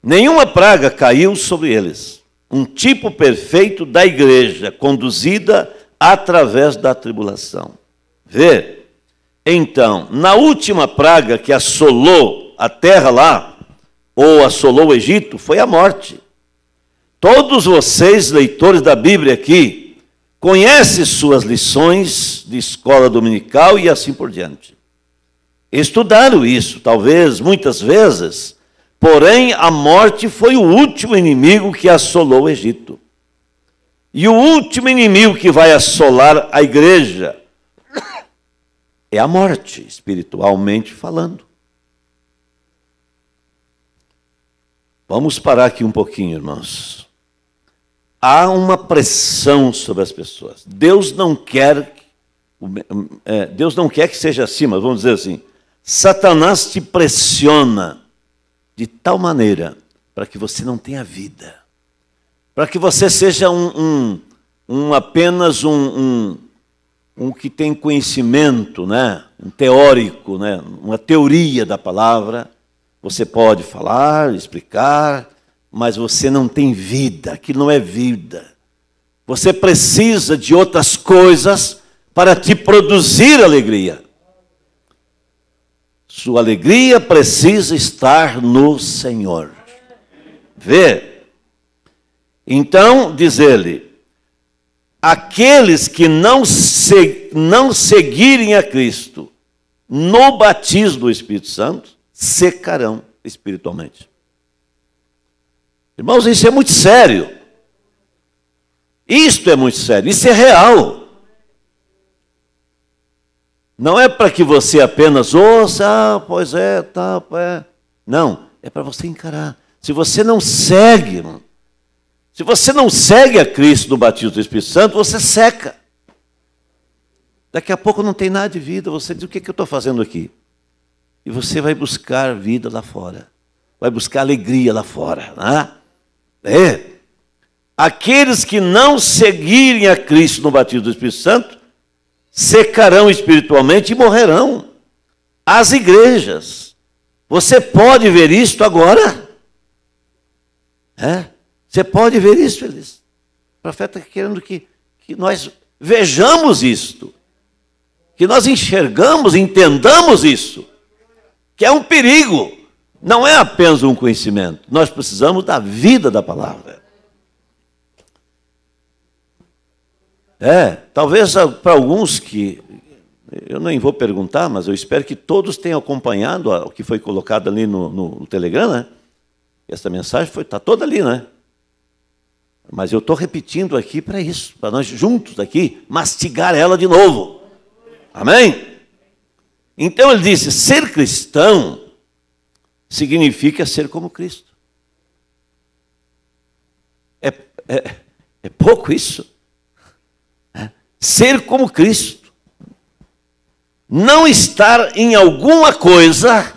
Nenhuma praga caiu sobre eles. Um tipo perfeito da igreja, conduzida através da tribulação. Vê? Então, na última praga que assolou a terra lá, ou assolou o Egito, foi a morte. Todos vocês, leitores da Bíblia aqui, conhecem suas lições de escola dominical e assim por diante. Estudaram isso, talvez, muitas vezes, Porém, a morte foi o último inimigo que assolou o Egito. E o último inimigo que vai assolar a igreja é a morte, espiritualmente falando. Vamos parar aqui um pouquinho, irmãos. Há uma pressão sobre as pessoas. Deus não quer é, Deus não quer que seja assim, mas vamos dizer assim. Satanás te pressiona de tal maneira para que você não tenha vida, para que você seja um, um, um apenas um, um, um, que tem conhecimento, né? um teórico, né? uma teoria da palavra. Você pode falar, explicar, mas você não tem vida, aquilo não é vida. Você precisa de outras coisas para te produzir alegria. Sua alegria precisa estar no Senhor. Vê? Então, diz ele: aqueles que não, se, não seguirem a Cristo no batismo do Espírito Santo secarão espiritualmente. Irmãos, isso é muito sério. Isto é muito sério, isso é real. Não é para que você apenas ouça, ah, pois é, tá, é. Não, é para você encarar. Se você não segue, irmão, se você não segue a Cristo no batismo do Espírito Santo, você seca. Daqui a pouco não tem nada de vida. Você diz: o que, é que eu estou fazendo aqui? E você vai buscar vida lá fora. Vai buscar alegria lá fora. Né? É. Aqueles que não seguirem a Cristo no batismo do Espírito Santo secarão espiritualmente e morrerão. As igrejas. Você pode ver isto agora? É? Você pode ver isso, eles. O profeta tá querendo que, que nós vejamos isto, que nós enxergamos, entendamos isso, que é um perigo, não é apenas um conhecimento. Nós precisamos da vida da palavra. É, talvez para alguns que. Eu nem vou perguntar, mas eu espero que todos tenham acompanhado o que foi colocado ali no, no, no Telegram, né? Essa mensagem está toda ali, né? Mas eu estou repetindo aqui para isso, para nós juntos aqui mastigar ela de novo. Amém? Então ele disse: ser cristão significa ser como Cristo. É, é, é pouco isso? ser como Cristo. Não estar em alguma coisa,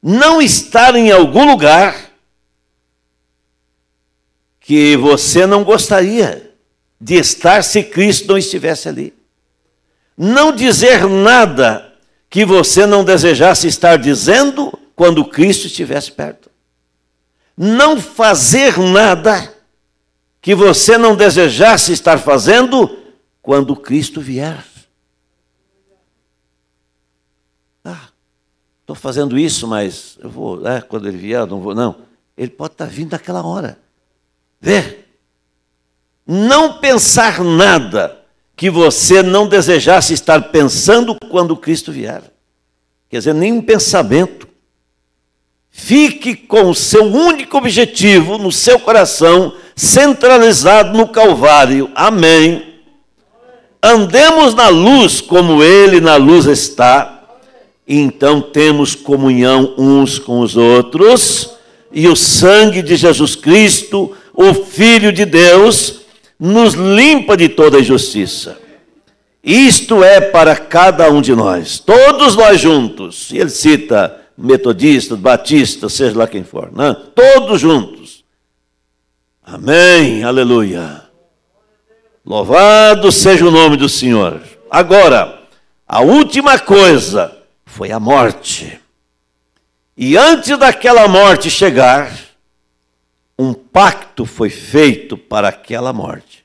não estar em algum lugar que você não gostaria de estar se Cristo não estivesse ali. Não dizer nada que você não desejasse estar dizendo quando Cristo estivesse perto. Não fazer nada que você não desejasse estar fazendo quando Cristo vier. Ah, estou fazendo isso, mas eu vou, é, quando ele vier, não vou, não. Ele pode estar tá vindo naquela hora. Vê? Não pensar nada que você não desejasse estar pensando quando Cristo vier. Quer dizer, nenhum pensamento. Fique com o seu único objetivo no seu coração, centralizado no Calvário. Amém. Andemos na luz como ele na luz está, então temos comunhão uns com os outros, e o sangue de Jesus Cristo, o Filho de Deus, nos limpa de toda injustiça. Isto é para cada um de nós, todos nós juntos. E ele cita metodistas, batistas, seja lá quem for, né? todos juntos. Amém, aleluia. Louvado seja o nome do Senhor. Agora, a última coisa foi a morte. E antes daquela morte chegar, um pacto foi feito para aquela morte,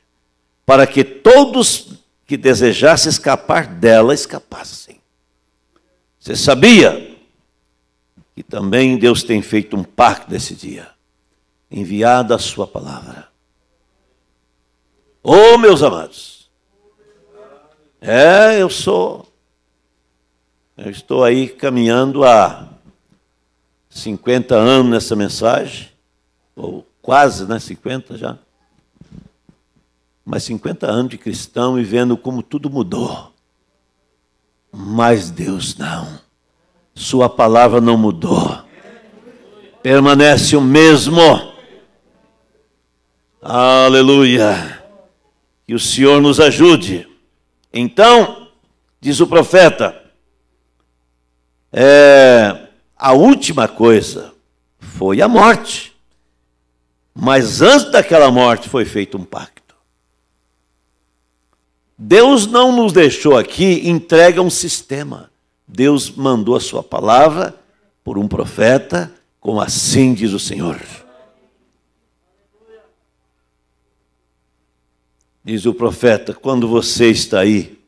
para que todos que desejassem escapar dela escapassem. Você sabia que também Deus tem feito um pacto nesse dia, enviado a sua palavra Oh, meus amados. É, eu sou. Eu estou aí caminhando há 50 anos nessa mensagem, ou quase, né? 50 já. Mas 50 anos de cristão e vendo como tudo mudou. Mas Deus não. Sua palavra não mudou. Permanece o mesmo. Aleluia que o Senhor nos ajude. Então, diz o profeta, é, a última coisa foi a morte. Mas antes daquela morte foi feito um pacto. Deus não nos deixou aqui entregue a um sistema. Deus mandou a sua palavra por um profeta, como assim diz o Senhor. Diz o profeta: quando você está aí,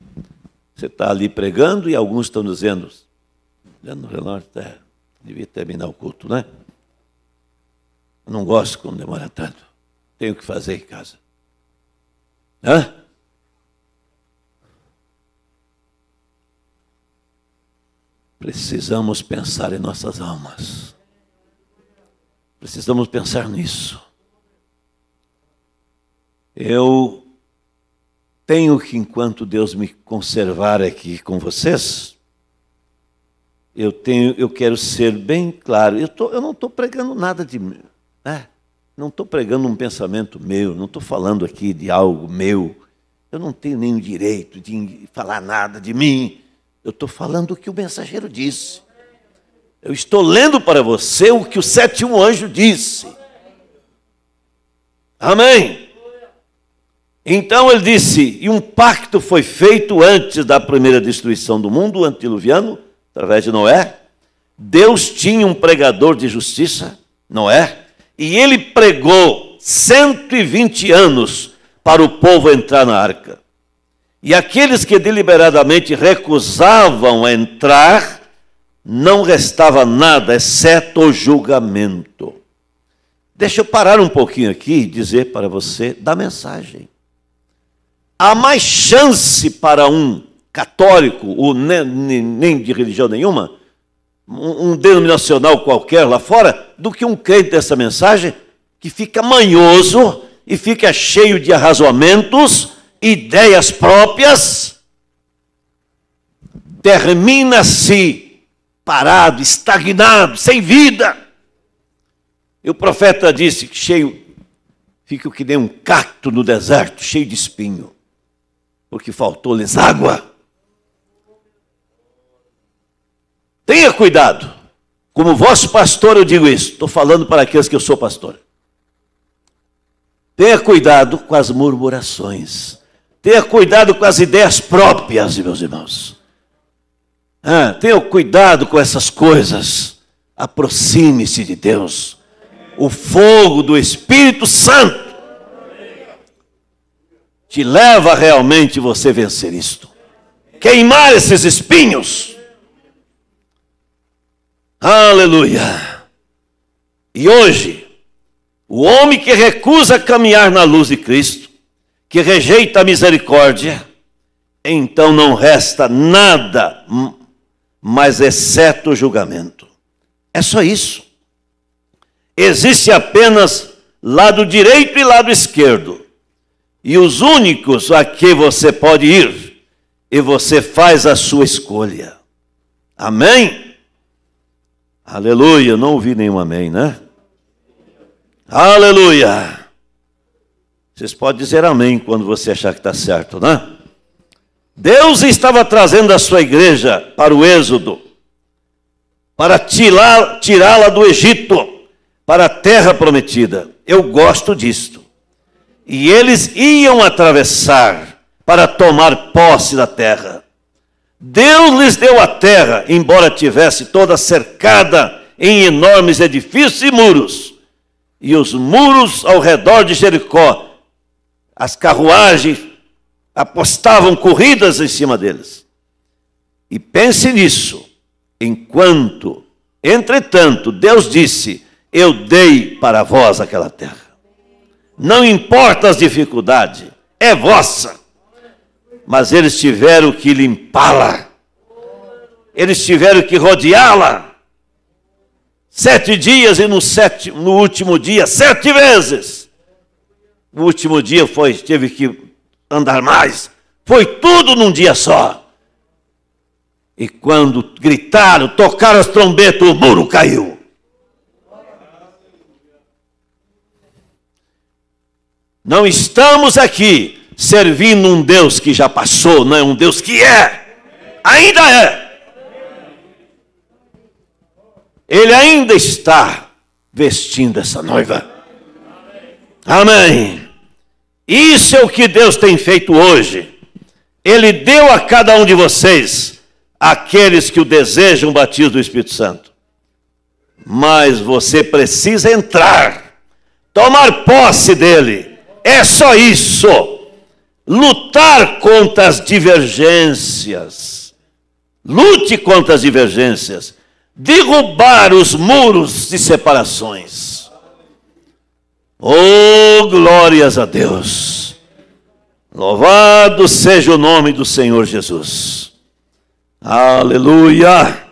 você está ali pregando e alguns estão dizendo, olhando no relógio, é, devia terminar o culto, né? Eu não gosto quando demora tanto. Tenho que fazer em casa. Hã? Precisamos pensar em nossas almas. Precisamos pensar nisso. Eu tenho que, enquanto Deus me conservar aqui com vocês, eu tenho, eu quero ser bem claro. Eu, tô, eu não estou pregando nada de mim. Né? Não estou pregando um pensamento meu, não estou falando aqui de algo meu. Eu não tenho nenhum direito de falar nada de mim. Eu estou falando o que o mensageiro disse. Eu estou lendo para você o que o sétimo anjo disse. Amém. Então ele disse: e um pacto foi feito antes da primeira destruição do mundo antiluviano, através de Noé. Deus tinha um pregador de justiça, Noé, e ele pregou 120 anos para o povo entrar na arca. E aqueles que deliberadamente recusavam entrar, não restava nada exceto o julgamento. Deixa eu parar um pouquinho aqui e dizer para você da mensagem há mais chance para um católico, ou nem, nem de religião nenhuma, um, um denominacional qualquer lá fora, do que um crente dessa mensagem que fica manhoso e fica cheio de arrazoamentos, ideias próprias, termina-se parado, estagnado, sem vida. E o profeta disse que cheio, fica o que nem um cacto no deserto, cheio de espinho porque faltou-lhes água. Tenha cuidado. Como vosso pastor, eu digo isso. Estou falando para aqueles que eu sou pastor. Tenha cuidado com as murmurações. Tenha cuidado com as ideias próprias, meus irmãos. Ah, tenha cuidado com essas coisas. Aproxime-se de Deus. O fogo do Espírito Santo te leva realmente você vencer isto. Queimar esses espinhos. Aleluia. E hoje, o homem que recusa caminhar na luz de Cristo, que rejeita a misericórdia, então não resta nada mais exceto o julgamento. É só isso. Existe apenas lado direito e lado esquerdo e os únicos a que você pode ir, e você faz a sua escolha. Amém? Aleluia, não ouvi nenhum amém, né? Aleluia! Vocês podem dizer amém quando você achar que está certo, né? Deus estava trazendo a sua igreja para o Êxodo, para tirá-la do Egito, para a terra prometida. Eu gosto disto. E eles iam atravessar para tomar posse da terra. Deus lhes deu a terra, embora tivesse toda cercada em enormes edifícios e muros. E os muros ao redor de Jericó, as carruagens apostavam corridas em cima deles. E pense nisso, enquanto, entretanto, Deus disse: Eu dei para vós aquela terra. Não importa as dificuldades, é vossa. Mas eles tiveram que limpá-la. Eles tiveram que rodeá-la. Sete dias e no, sete, no último dia, sete vezes. No último dia foi, teve que andar mais. Foi tudo num dia só. E quando gritaram, tocaram as trombetas, o muro caiu. Não estamos aqui servindo um Deus que já passou, não é um Deus que é, ainda é. Ele ainda está vestindo essa noiva. Amém. Isso é o que Deus tem feito hoje. Ele deu a cada um de vocês, aqueles que o desejam, o batismo do Espírito Santo. Mas você precisa entrar, tomar posse dele é só isso. Lutar contra as divergências. Lute contra as divergências. Derrubar os muros de separações. Oh, glórias a Deus. Louvado seja o nome do Senhor Jesus. Aleluia.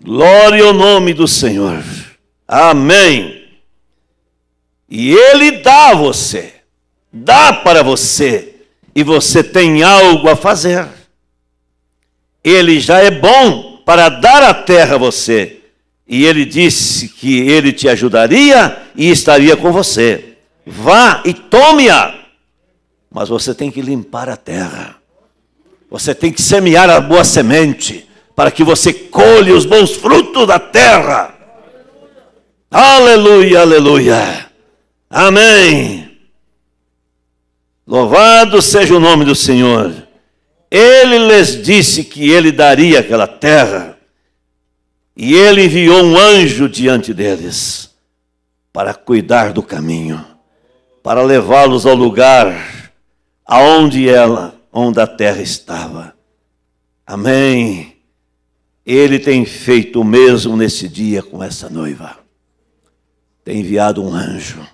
Glória ao nome do Senhor. Amém. E Ele dá a você, dá para você, e você tem algo a fazer. Ele já é bom para dar a terra a você. E ele disse que ele te ajudaria e estaria com você. Vá e tome-a. Mas você tem que limpar a terra. Você tem que semear a boa semente para que você colhe os bons frutos da terra. Aleluia, aleluia. Amém. Louvado seja o nome do Senhor. Ele lhes disse que ele daria aquela terra. E ele enviou um anjo diante deles para cuidar do caminho, para levá-los ao lugar aonde ela, onde a terra estava. Amém. Ele tem feito o mesmo nesse dia com essa noiva. Tem enviado um anjo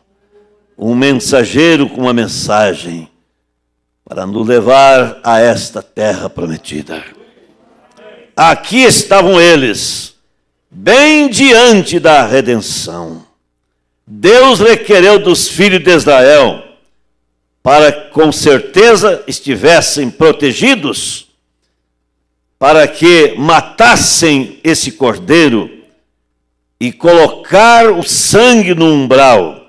um mensageiro com uma mensagem para nos levar a esta terra prometida. Aqui estavam eles, bem diante da redenção. Deus requereu dos filhos de Israel para que com certeza estivessem protegidos, para que matassem esse cordeiro e colocar o sangue no umbral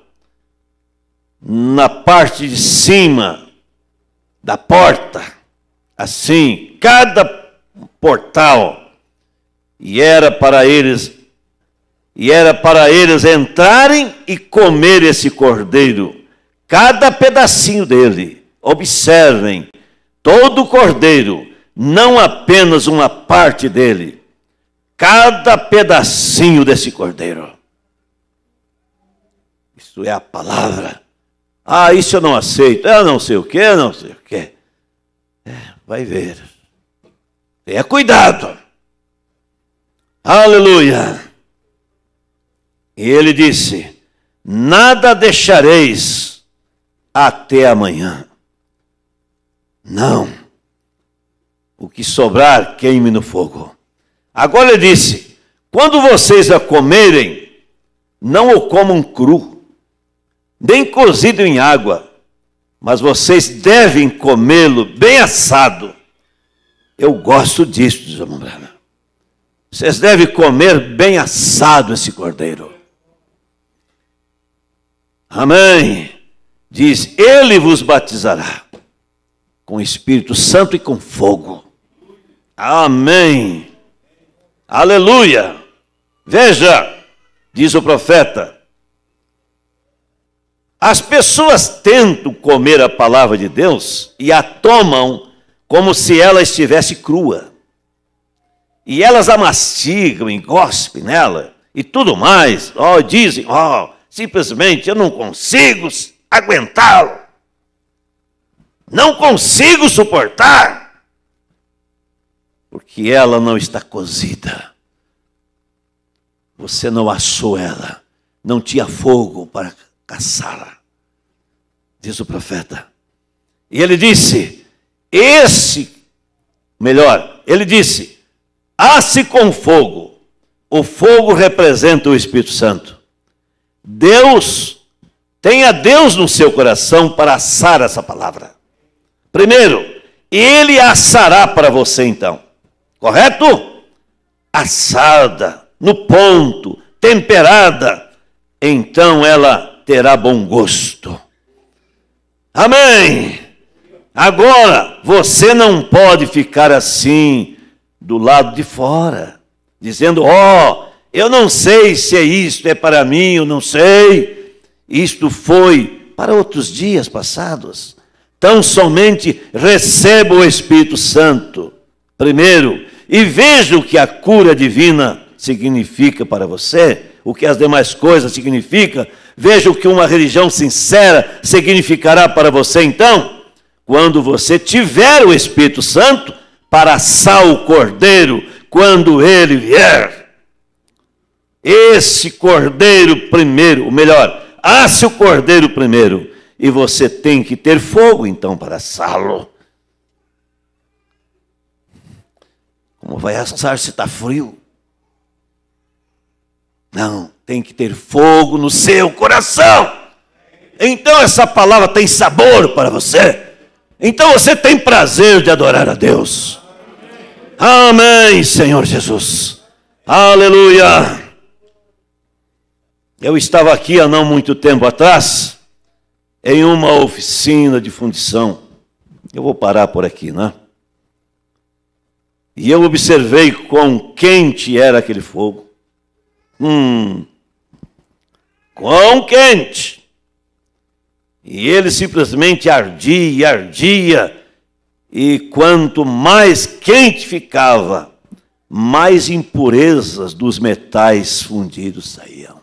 na parte de cima da porta, assim, cada portal, e era para eles e era para eles entrarem e comer esse cordeiro, cada pedacinho dele. Observem, todo o cordeiro, não apenas uma parte dele, cada pedacinho desse cordeiro. Isso é a palavra ah, isso eu não aceito. Eu não sei o que, eu não sei o que. É, vai ver. Tenha cuidado. Aleluia. E ele disse: Nada deixareis até amanhã. Não. O que sobrar, queime no fogo. Agora ele disse: Quando vocês a comerem, não o comam cru bem cozido em água, mas vocês devem comê-lo bem assado. Eu gosto disso, diz o Vocês devem comer bem assado esse cordeiro. Amém. Diz: Ele vos batizará com o Espírito Santo e com fogo. Amém. Aleluia. Veja, diz o profeta, as pessoas tentam comer a palavra de Deus e a tomam como se ela estivesse crua. E elas a mastigam e gospem nela e tudo mais. Oh, dizem, oh, simplesmente eu não consigo aguentá-lo. Não consigo suportar. Porque ela não está cozida. Você não assou ela. Não tinha fogo para caçá diz o profeta. E ele disse: Esse, melhor, ele disse: Asse com fogo. O fogo representa o Espírito Santo. Deus, tenha Deus no seu coração para assar essa palavra. Primeiro, ele assará para você então. Correto? Assada, no ponto, temperada. Então ela terá bom gosto. Amém! Agora, você não pode ficar assim, do lado de fora, dizendo: Ó, oh, eu não sei se é isto é para mim, eu não sei. Isto foi para outros dias passados. Tão somente receba o Espírito Santo, primeiro, e veja o que a cura divina significa para você, o que as demais coisas significam, Veja o que uma religião sincera significará para você então, quando você tiver o Espírito Santo para assar o cordeiro quando ele vier. Esse cordeiro primeiro, ou melhor, asse o cordeiro primeiro, e você tem que ter fogo então para assá-lo. Como vai assar se está frio? Não tem que ter fogo no seu coração. Então essa palavra tem sabor para você. Então você tem prazer de adorar a Deus. Amém, Senhor Jesus. Aleluia. Eu estava aqui há não muito tempo atrás, em uma oficina de fundição. Eu vou parar por aqui, né? E eu observei quão quente era aquele fogo. Hum, quão quente! E ele simplesmente ardia, ardia, e quanto mais quente ficava, mais impurezas dos metais fundidos saíam.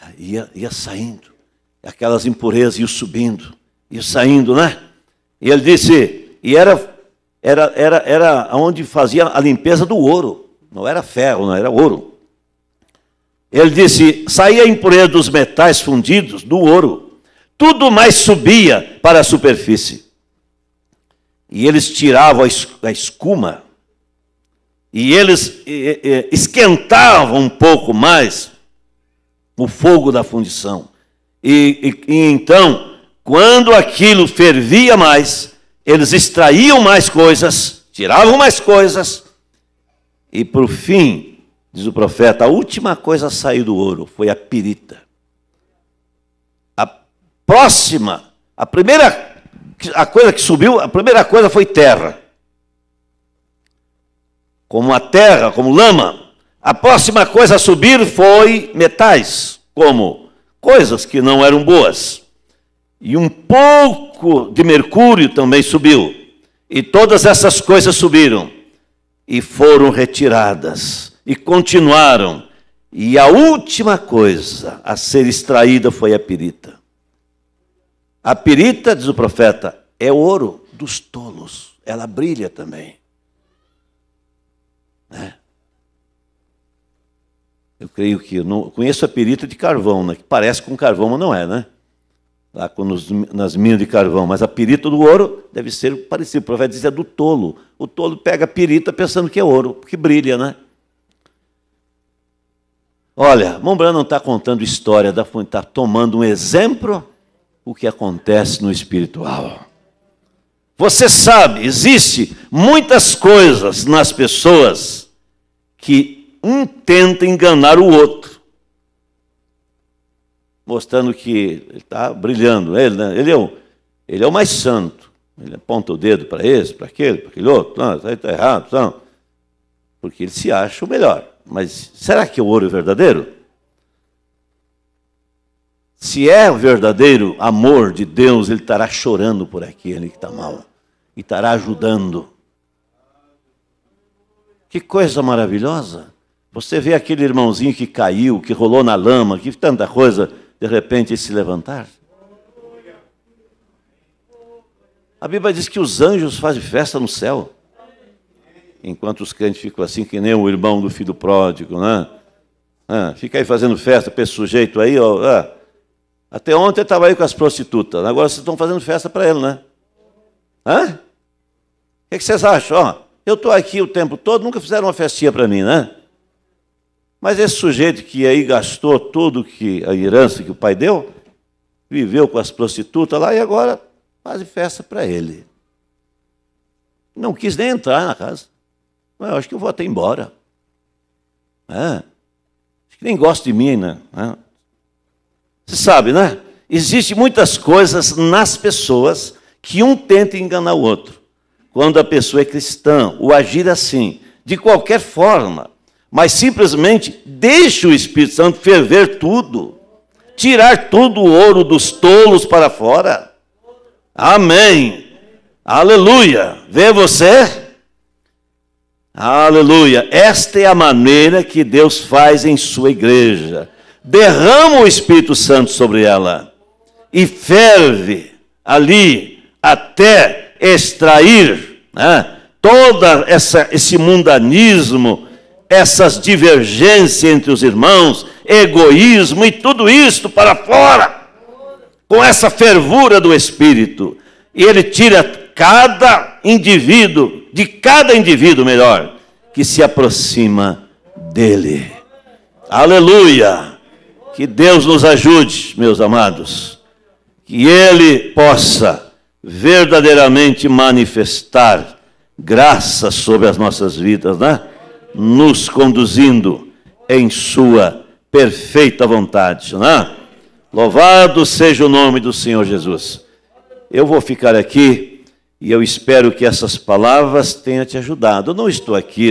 Ah, ia, ia saindo, aquelas impurezas iam subindo, iam saindo, né? E ele disse, e era, era, era, era onde fazia a limpeza do ouro, não era ferro, não era ouro. Ele disse: saía a impureza dos metais fundidos, do ouro, tudo mais subia para a superfície. E eles tiravam a escuma, e eles esquentavam um pouco mais o fogo da fundição. E, e, e então, quando aquilo fervia mais, eles extraíam mais coisas, tiravam mais coisas, e por fim Diz o profeta: a última coisa a sair do ouro foi a pirita. A próxima, a primeira a coisa que subiu, a primeira coisa foi terra. Como a terra, como lama. A próxima coisa a subir foi metais, como coisas que não eram boas. E um pouco de mercúrio também subiu. E todas essas coisas subiram e foram retiradas e continuaram. E a última coisa a ser extraída foi a pirita. A pirita, diz o profeta, é ouro dos tolos. Ela brilha também. Né? Eu creio que não, conheço a pirita de carvão, né? que parece com carvão, mas não é, né? Lá nos, nas minas de carvão. Mas a pirita do ouro deve ser parecido. O profeta diz é do tolo. O tolo pega a pirita pensando que é ouro, porque brilha, né? Olha, Mombrano não está contando história, está tomando um exemplo o que acontece no espiritual. Você sabe, existe muitas coisas nas pessoas que um tenta enganar o outro, mostrando que ele está brilhando. Ele, né? ele, é o, ele é o mais santo. Ele aponta o dedo para esse, para aquele, para aquele outro. Não, isso aí está errado. Não. Porque ele se acha o melhor mas será que é o ouro verdadeiro? Se é o verdadeiro amor de Deus, ele estará chorando por aquele que está mal e estará ajudando. Que coisa maravilhosa! Você vê aquele irmãozinho que caiu, que rolou na lama, que tanta coisa, de repente se levantar. A Bíblia diz que os anjos fazem festa no céu enquanto os crentes ficam assim, que nem o irmão do filho pródigo, né? Ah, fica aí fazendo festa para esse sujeito aí, ó. Ah, até ontem estava aí com as prostitutas, agora vocês estão fazendo festa para ele, né? Hã? O que, que, vocês acham? Ó, eu estou aqui o tempo todo, nunca fizeram uma festinha para mim, né? Mas esse sujeito que aí gastou tudo que a herança que o pai deu, viveu com as prostitutas lá e agora faz festa para ele. Não quis nem entrar na casa. Eu acho que eu vou até embora. É. Acho que nem gosta de mim, né? É. Você sabe, né? Existem muitas coisas nas pessoas que um tenta enganar o outro. Quando a pessoa é cristã, o agir é assim, de qualquer forma, mas simplesmente deixa o Espírito Santo ferver tudo, tirar todo o ouro dos tolos para fora. Amém. Aleluia. Vê você? Aleluia! Esta é a maneira que Deus faz em sua igreja. Derrama o Espírito Santo sobre ela e ferve ali até extrair né, toda essa esse mundanismo, essas divergências entre os irmãos, egoísmo e tudo isto para fora. Com essa fervura do Espírito, e ele tira cada indivíduo de cada indivíduo, melhor, que se aproxima dele. Aleluia! Que Deus nos ajude, meus amados, que Ele possa verdadeiramente manifestar graça sobre as nossas vidas, né? Nos conduzindo em Sua perfeita vontade, né? Louvado seja o nome do Senhor Jesus. Eu vou ficar aqui. E eu espero que essas palavras tenham te ajudado. Eu não estou aqui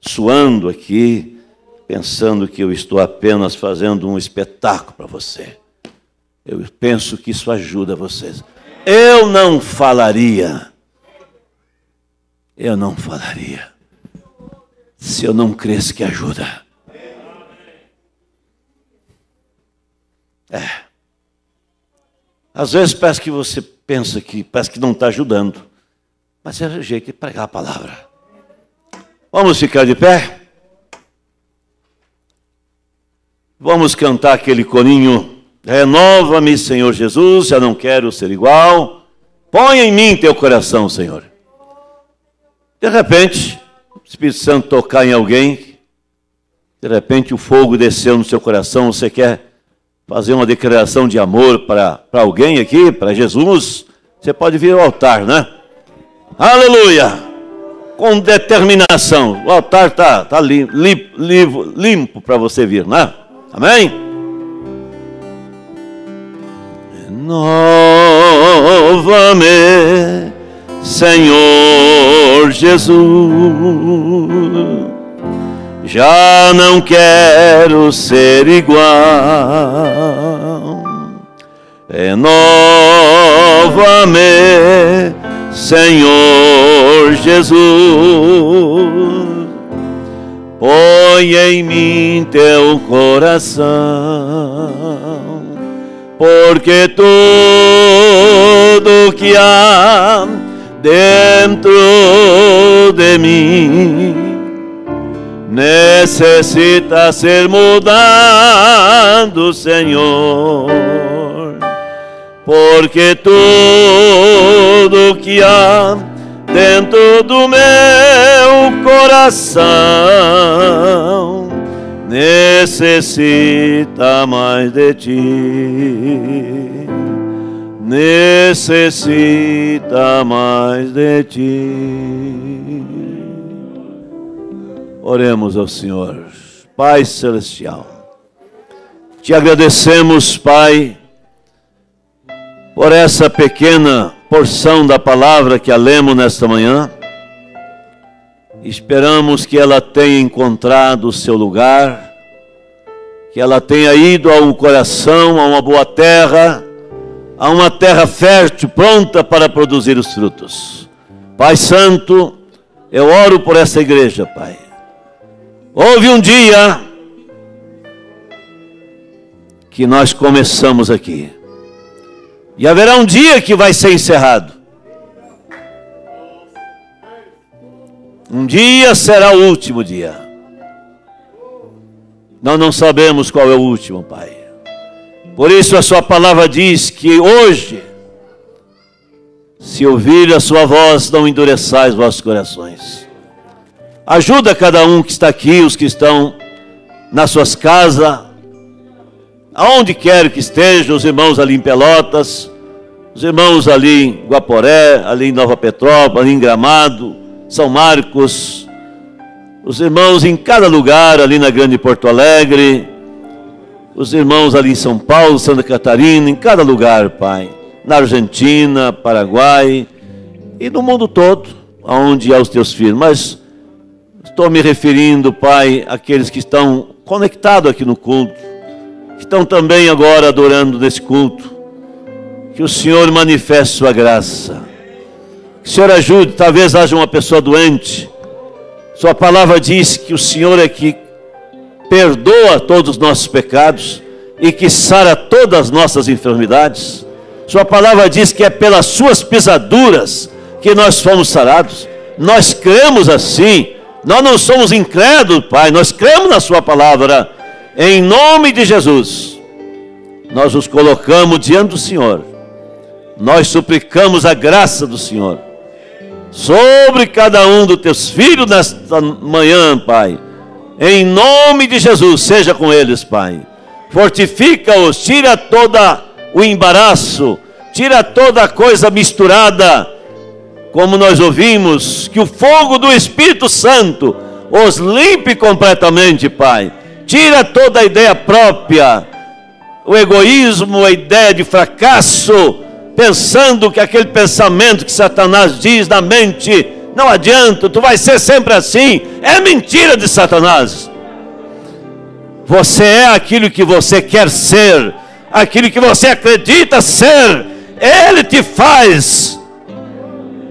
suando aqui, pensando que eu estou apenas fazendo um espetáculo para você. Eu penso que isso ajuda vocês. Eu não falaria. Eu não falaria. Se eu não cresce que ajuda. É. Às vezes parece que você pensa que parece que não está ajudando. Mas é o jeito de pregar a palavra. Vamos ficar de pé? Vamos cantar aquele corinho. Renova-me, Senhor Jesus, já não quero ser igual. Põe em mim teu coração, Senhor. De repente, o Espírito Santo tocar em alguém, de repente o fogo desceu no seu coração, você quer fazer uma declaração de amor para alguém aqui, para Jesus, você pode vir ao altar, né? Aleluia! Com determinação. O altar está tá, tá limpo, limpo, limpo para você vir, né? Amém? Nova me Senhor Jesus já não quero ser igual. Renova-me, é Senhor Jesus. Põe em mim teu coração, porque tudo que há dentro de mim necessita ser mudado, Senhor, porque tudo que há dentro do meu coração necessita mais de ti. Necessita mais de ti. Oremos ao Senhor. Pai Celestial, te agradecemos, Pai, por essa pequena porção da palavra que a lemos nesta manhã. Esperamos que ela tenha encontrado o seu lugar, que ela tenha ido ao coração, a uma boa terra, a uma terra fértil, pronta para produzir os frutos. Pai Santo, eu oro por essa igreja, Pai. Houve um dia que nós começamos aqui. E haverá um dia que vai ser encerrado. Um dia será o último dia. Nós não sabemos qual é o último, Pai. Por isso a Sua palavra diz que hoje, se ouvir a Sua voz, não endureçais vossos corações. Ajuda cada um que está aqui, os que estão nas suas casas, aonde quer que estejam, os irmãos ali em Pelotas, os irmãos ali em Guaporé, ali em Nova Petrópolis, ali em Gramado, São Marcos, os irmãos em cada lugar, ali na Grande Porto Alegre, os irmãos ali em São Paulo, Santa Catarina, em cada lugar, Pai, na Argentina, Paraguai e no mundo todo, aonde há os teus filhos. Mas Estou me referindo, Pai, àqueles que estão conectados aqui no culto, que estão também agora adorando nesse culto. Que o Senhor manifeste Sua graça. Que o Senhor ajude, talvez haja uma pessoa doente. Sua palavra diz que o Senhor é que perdoa todos os nossos pecados e que sara todas as nossas enfermidades. Sua palavra diz que é pelas suas pisaduras que nós fomos sarados. Nós cremos assim nós não somos incrédulos, Pai, nós cremos na Sua palavra. Em nome de Jesus, nós nos colocamos diante do Senhor. Nós suplicamos a graça do Senhor sobre cada um dos teus filhos nesta manhã, Pai. Em nome de Jesus, seja com eles, Pai. Fortifica-os, tira todo o embaraço, tira toda a coisa misturada como nós ouvimos, que o fogo do Espírito Santo os limpe completamente, Pai. Tira toda a ideia própria, o egoísmo, a ideia de fracasso, pensando que aquele pensamento que Satanás diz na mente, não adianta, tu vai ser sempre assim, é mentira de Satanás. Você é aquilo que você quer ser, aquilo que você acredita ser, ele te faz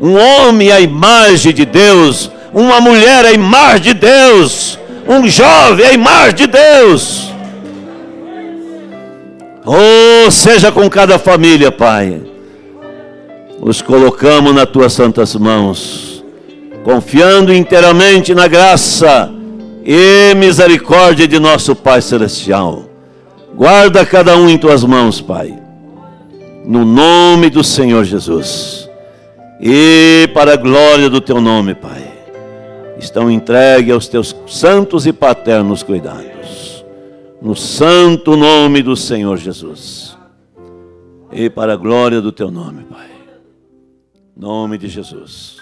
um homem à imagem de Deus, uma mulher à imagem de Deus, um jovem à imagem de Deus. Oh, seja com cada família, Pai. Os colocamos nas tuas santas mãos, confiando inteiramente na graça e misericórdia de nosso Pai Celestial. Guarda cada um em tuas mãos, Pai. No nome do Senhor Jesus. E para a glória do teu nome, Pai, estão entregues aos teus santos e paternos cuidados. No santo nome do Senhor Jesus. E para a glória do teu nome, Pai. Nome de Jesus.